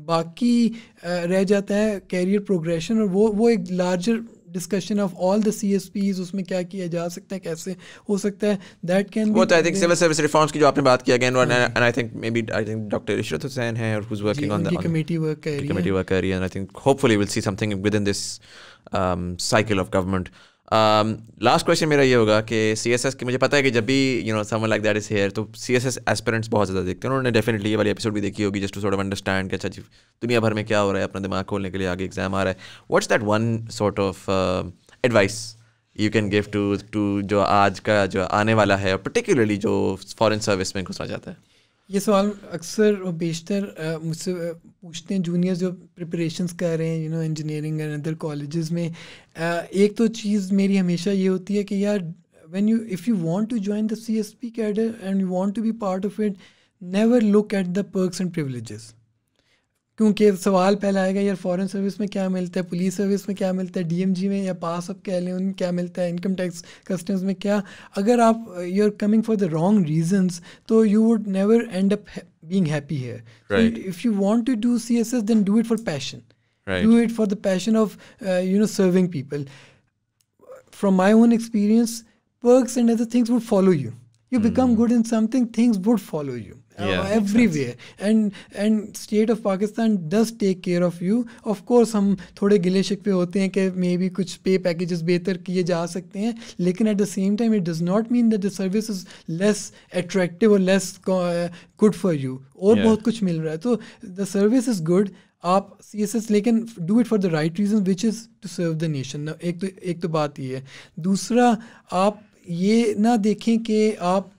बाकी uh, रह जाता है कैरियर प्रोग्रेशन और वो वो एक larger discussion of all the C S Ps उसमें क्या किया जा सकता है कैसे हो सकता है दैट कैन वो I think civil service reforms की जो आपने बात किया again and I think maybe I think doctor Ishrat Hussain है और who is working on the committee work कर रही है कमेटी वर्क कर रही है and I think hopefully will see something within this cycle of government last um, question मेरा ये होगा कि सी एस एस की मुझे पता है कि जब भी you know someone like that is here तो सी एस एस एस्पेरेंट्स बहुत ज़्यादा देखते हैं उन्होंने डेफिनेटली ये वाली एपिसोड भी देखी होगी just to sort of understand कि अच्छा जी दुनिया भर में क्या हो रहा है अपना दिमाग खोलने के लिए आगे एग्जाम आ रहा है what's that one sort of advice you can give to to जो आज का जो आने वाला है पर्टिकुलरली जो फॉरन सर्विस में घुसा जाता है ये सवाल अक्सर और बेशतर मुझसे पूछते हैं जूनियर जो प्रिपरेशन कर रहे हैं you know engineering and other college में एक तो चीज़ मेरी हमेशा ये होती है कि यार when you if you want to join the S P cadre and you want to be part of it never look at the perks and privileges क्योंकि सवाल पहला आएगा यार फॉरेन सर्विस में क्या मिलता है पुलिस सर्विस में क्या मिलता है डीएमजी में या पास अप कह लें उनमें क्या मिलता है इनकम टैक्स कस्टम्स में क्या अगर आप you are coming for the wrong reasons तो you would never end up being happy here if you want to do CSS then do it for passion do it for the passion of you know serving people from my own experience perks and other things would follow you you mm. become good in something things would follow you Uh, yeah. everywhere and and state of pakistan does take care of you of course हम थोड़े गिले शिकवे होते हैं कि may be कुछ पे packages बेहतर किए जा सकते हैं लेकिन at the same time it does not mean that the service is less attractive और लेस गुड फॉर यू और yeah. बहुत कुछ मिल रहा है तो द सर्विस इज़ गुड आप सी एस एस लेकिन do it for the right reason which is to serve the nation एक तो एक तो बात ये है दूसरा आप ये ना देखें कि आप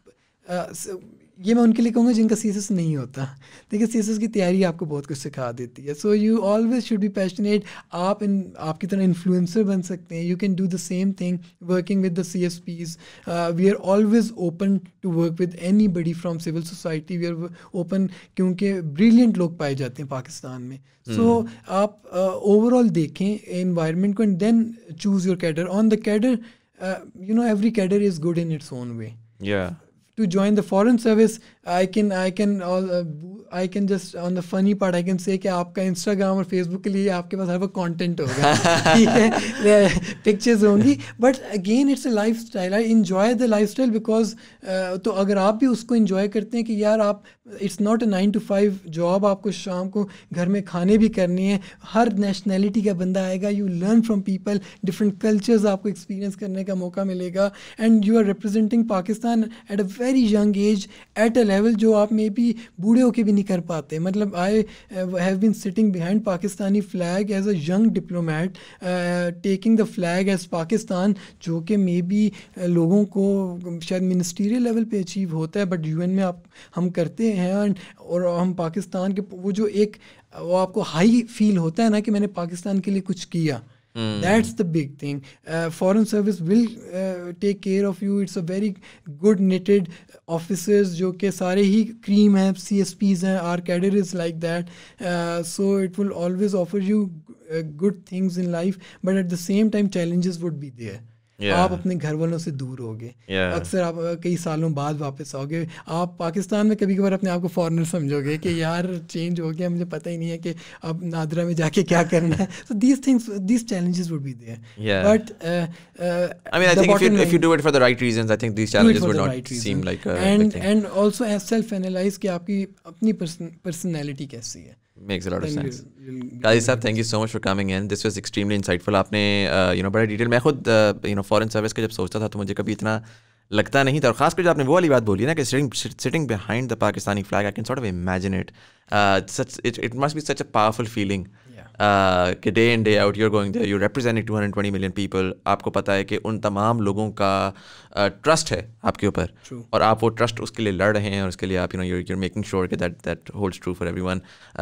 uh, ये मैं उनके लिए कहूँगा जिनका सीसस नहीं होता देखिए सीसस की तैयारी आपको बहुत कुछ सिखा देती है so you always should be passionate आप इन आपकी तरह इन्फ्लुएंसर बन सकते हैं you can do the same thing working with the C S Ps we are always open to work with anybody from civil society we are open क्योंकि brilliant लोग पाए जाते हैं पाकिस्तान में सो hmm. so, आप overall uh, देखें environment को and then choose your cadre on the cadre you know every cadre is good in its own way to join the Foreign Service I can I can I can just on the funny part I can say कि आपका Instagram और Facebook के लिए आपके पास हर वक्त content होगा pictures होंगी but again it's a lifestyle I enjoy the lifestyle because तो अगर आप भी उसको इन्जॉय करते हैं कि यार आप it's not a nine to five job आपको शाम को घर में खाने भी करनी है हर नेशनैलिटी का बंदा आएगा you learn from people different cultures आपको एक्सपीरियंस करने का मौका मिलेगा and you are representing Pakistan at a very young age at a level जो आप मे बी बूढ़े होके भी नहीं कर पाते मतलब I have been sitting behind Pakistani flag as a young diplomat taking the flag as Pakistan जो कि मे बी uh, लोगों को शायद मिनिस्टीरियल लेवल पे अचीव होता है बट यूएन में आप हम करते हैं और हम पाकिस्तान के वो जो एक वो आपको हाई फील होता है ना कि मैंने पाकिस्तान के लिए कुछ किया that's the big thing foreign service will take care of you it's a very good knitted officers जो कि सारे ही क्रीम हैं सी एस पीज हैं our cadre is like that so it will always offer you good things in life but at the same time challenges would be there yeah. आप अपने घर वालों से दूर हो गए yeah. अक्सर आप कई सालों बाद वापस आओगे आप पाकिस्तान में कभी कभार अपने आप को फॉरनर समझोगे कि यार चेंज हो गया मुझे पता ही नहीं है कि अब नादरा में जाके क्या करना है so these things these challenges would be there but I mean I think if you do it for the right reasons I think these challenges would not seem like and and also self analyse कि आपकी अपनी personality कैसी है makes a lot of sense you'll, thank you so much for coming in this was extremely insightful aapne uh, you know bada detail main khud uh, you know foreign service ka jab sochta tha to mujhe kabhi itna lagta nahi tha aur khas kar jab aapne wo na ki sitting behind the pakistani flag i can sort of imagine it uh, such it, must be such a powerful feeling कि day in day out you're going there you representing 220 million people आपको पता है कि उन तमाम लोगों का trust uh, है आपके ऊपर और आप वो ट्रस्ट उसके लिए लड़ रहे हैं और उसके लिए आप you know you're you're making sure कि that that holds true for everyone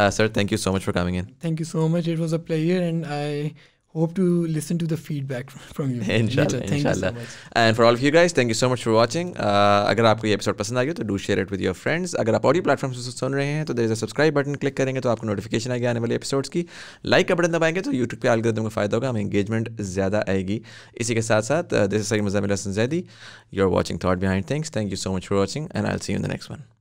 sir thank you so much for coming in thank you so much it was a player and I hope to listen to the feedback from you. Inshallah. Inshallah. So and for all of you guys, thank you so much for watching. Uh, अगर आपको ये episode पसंद आ गया तो do share it with your friends अगर आप audio platform से सुन रहे हैं तो there is subscribe button click करेंगे तो आपको नोटिफिकेशन आएगी आने वाले एपिसोड्स की लाइक का बटन दबाएंगे तो यूट्यूब पे एल्गोरिथम का फायदा होगा हमें एंगेजमेंट ज़्यादा आएगी इसी के साथ साथ दिस इज सगी मजा मेरा Zaidi you are watching Thought Behind Things thank you so much for watching and I see you in the next one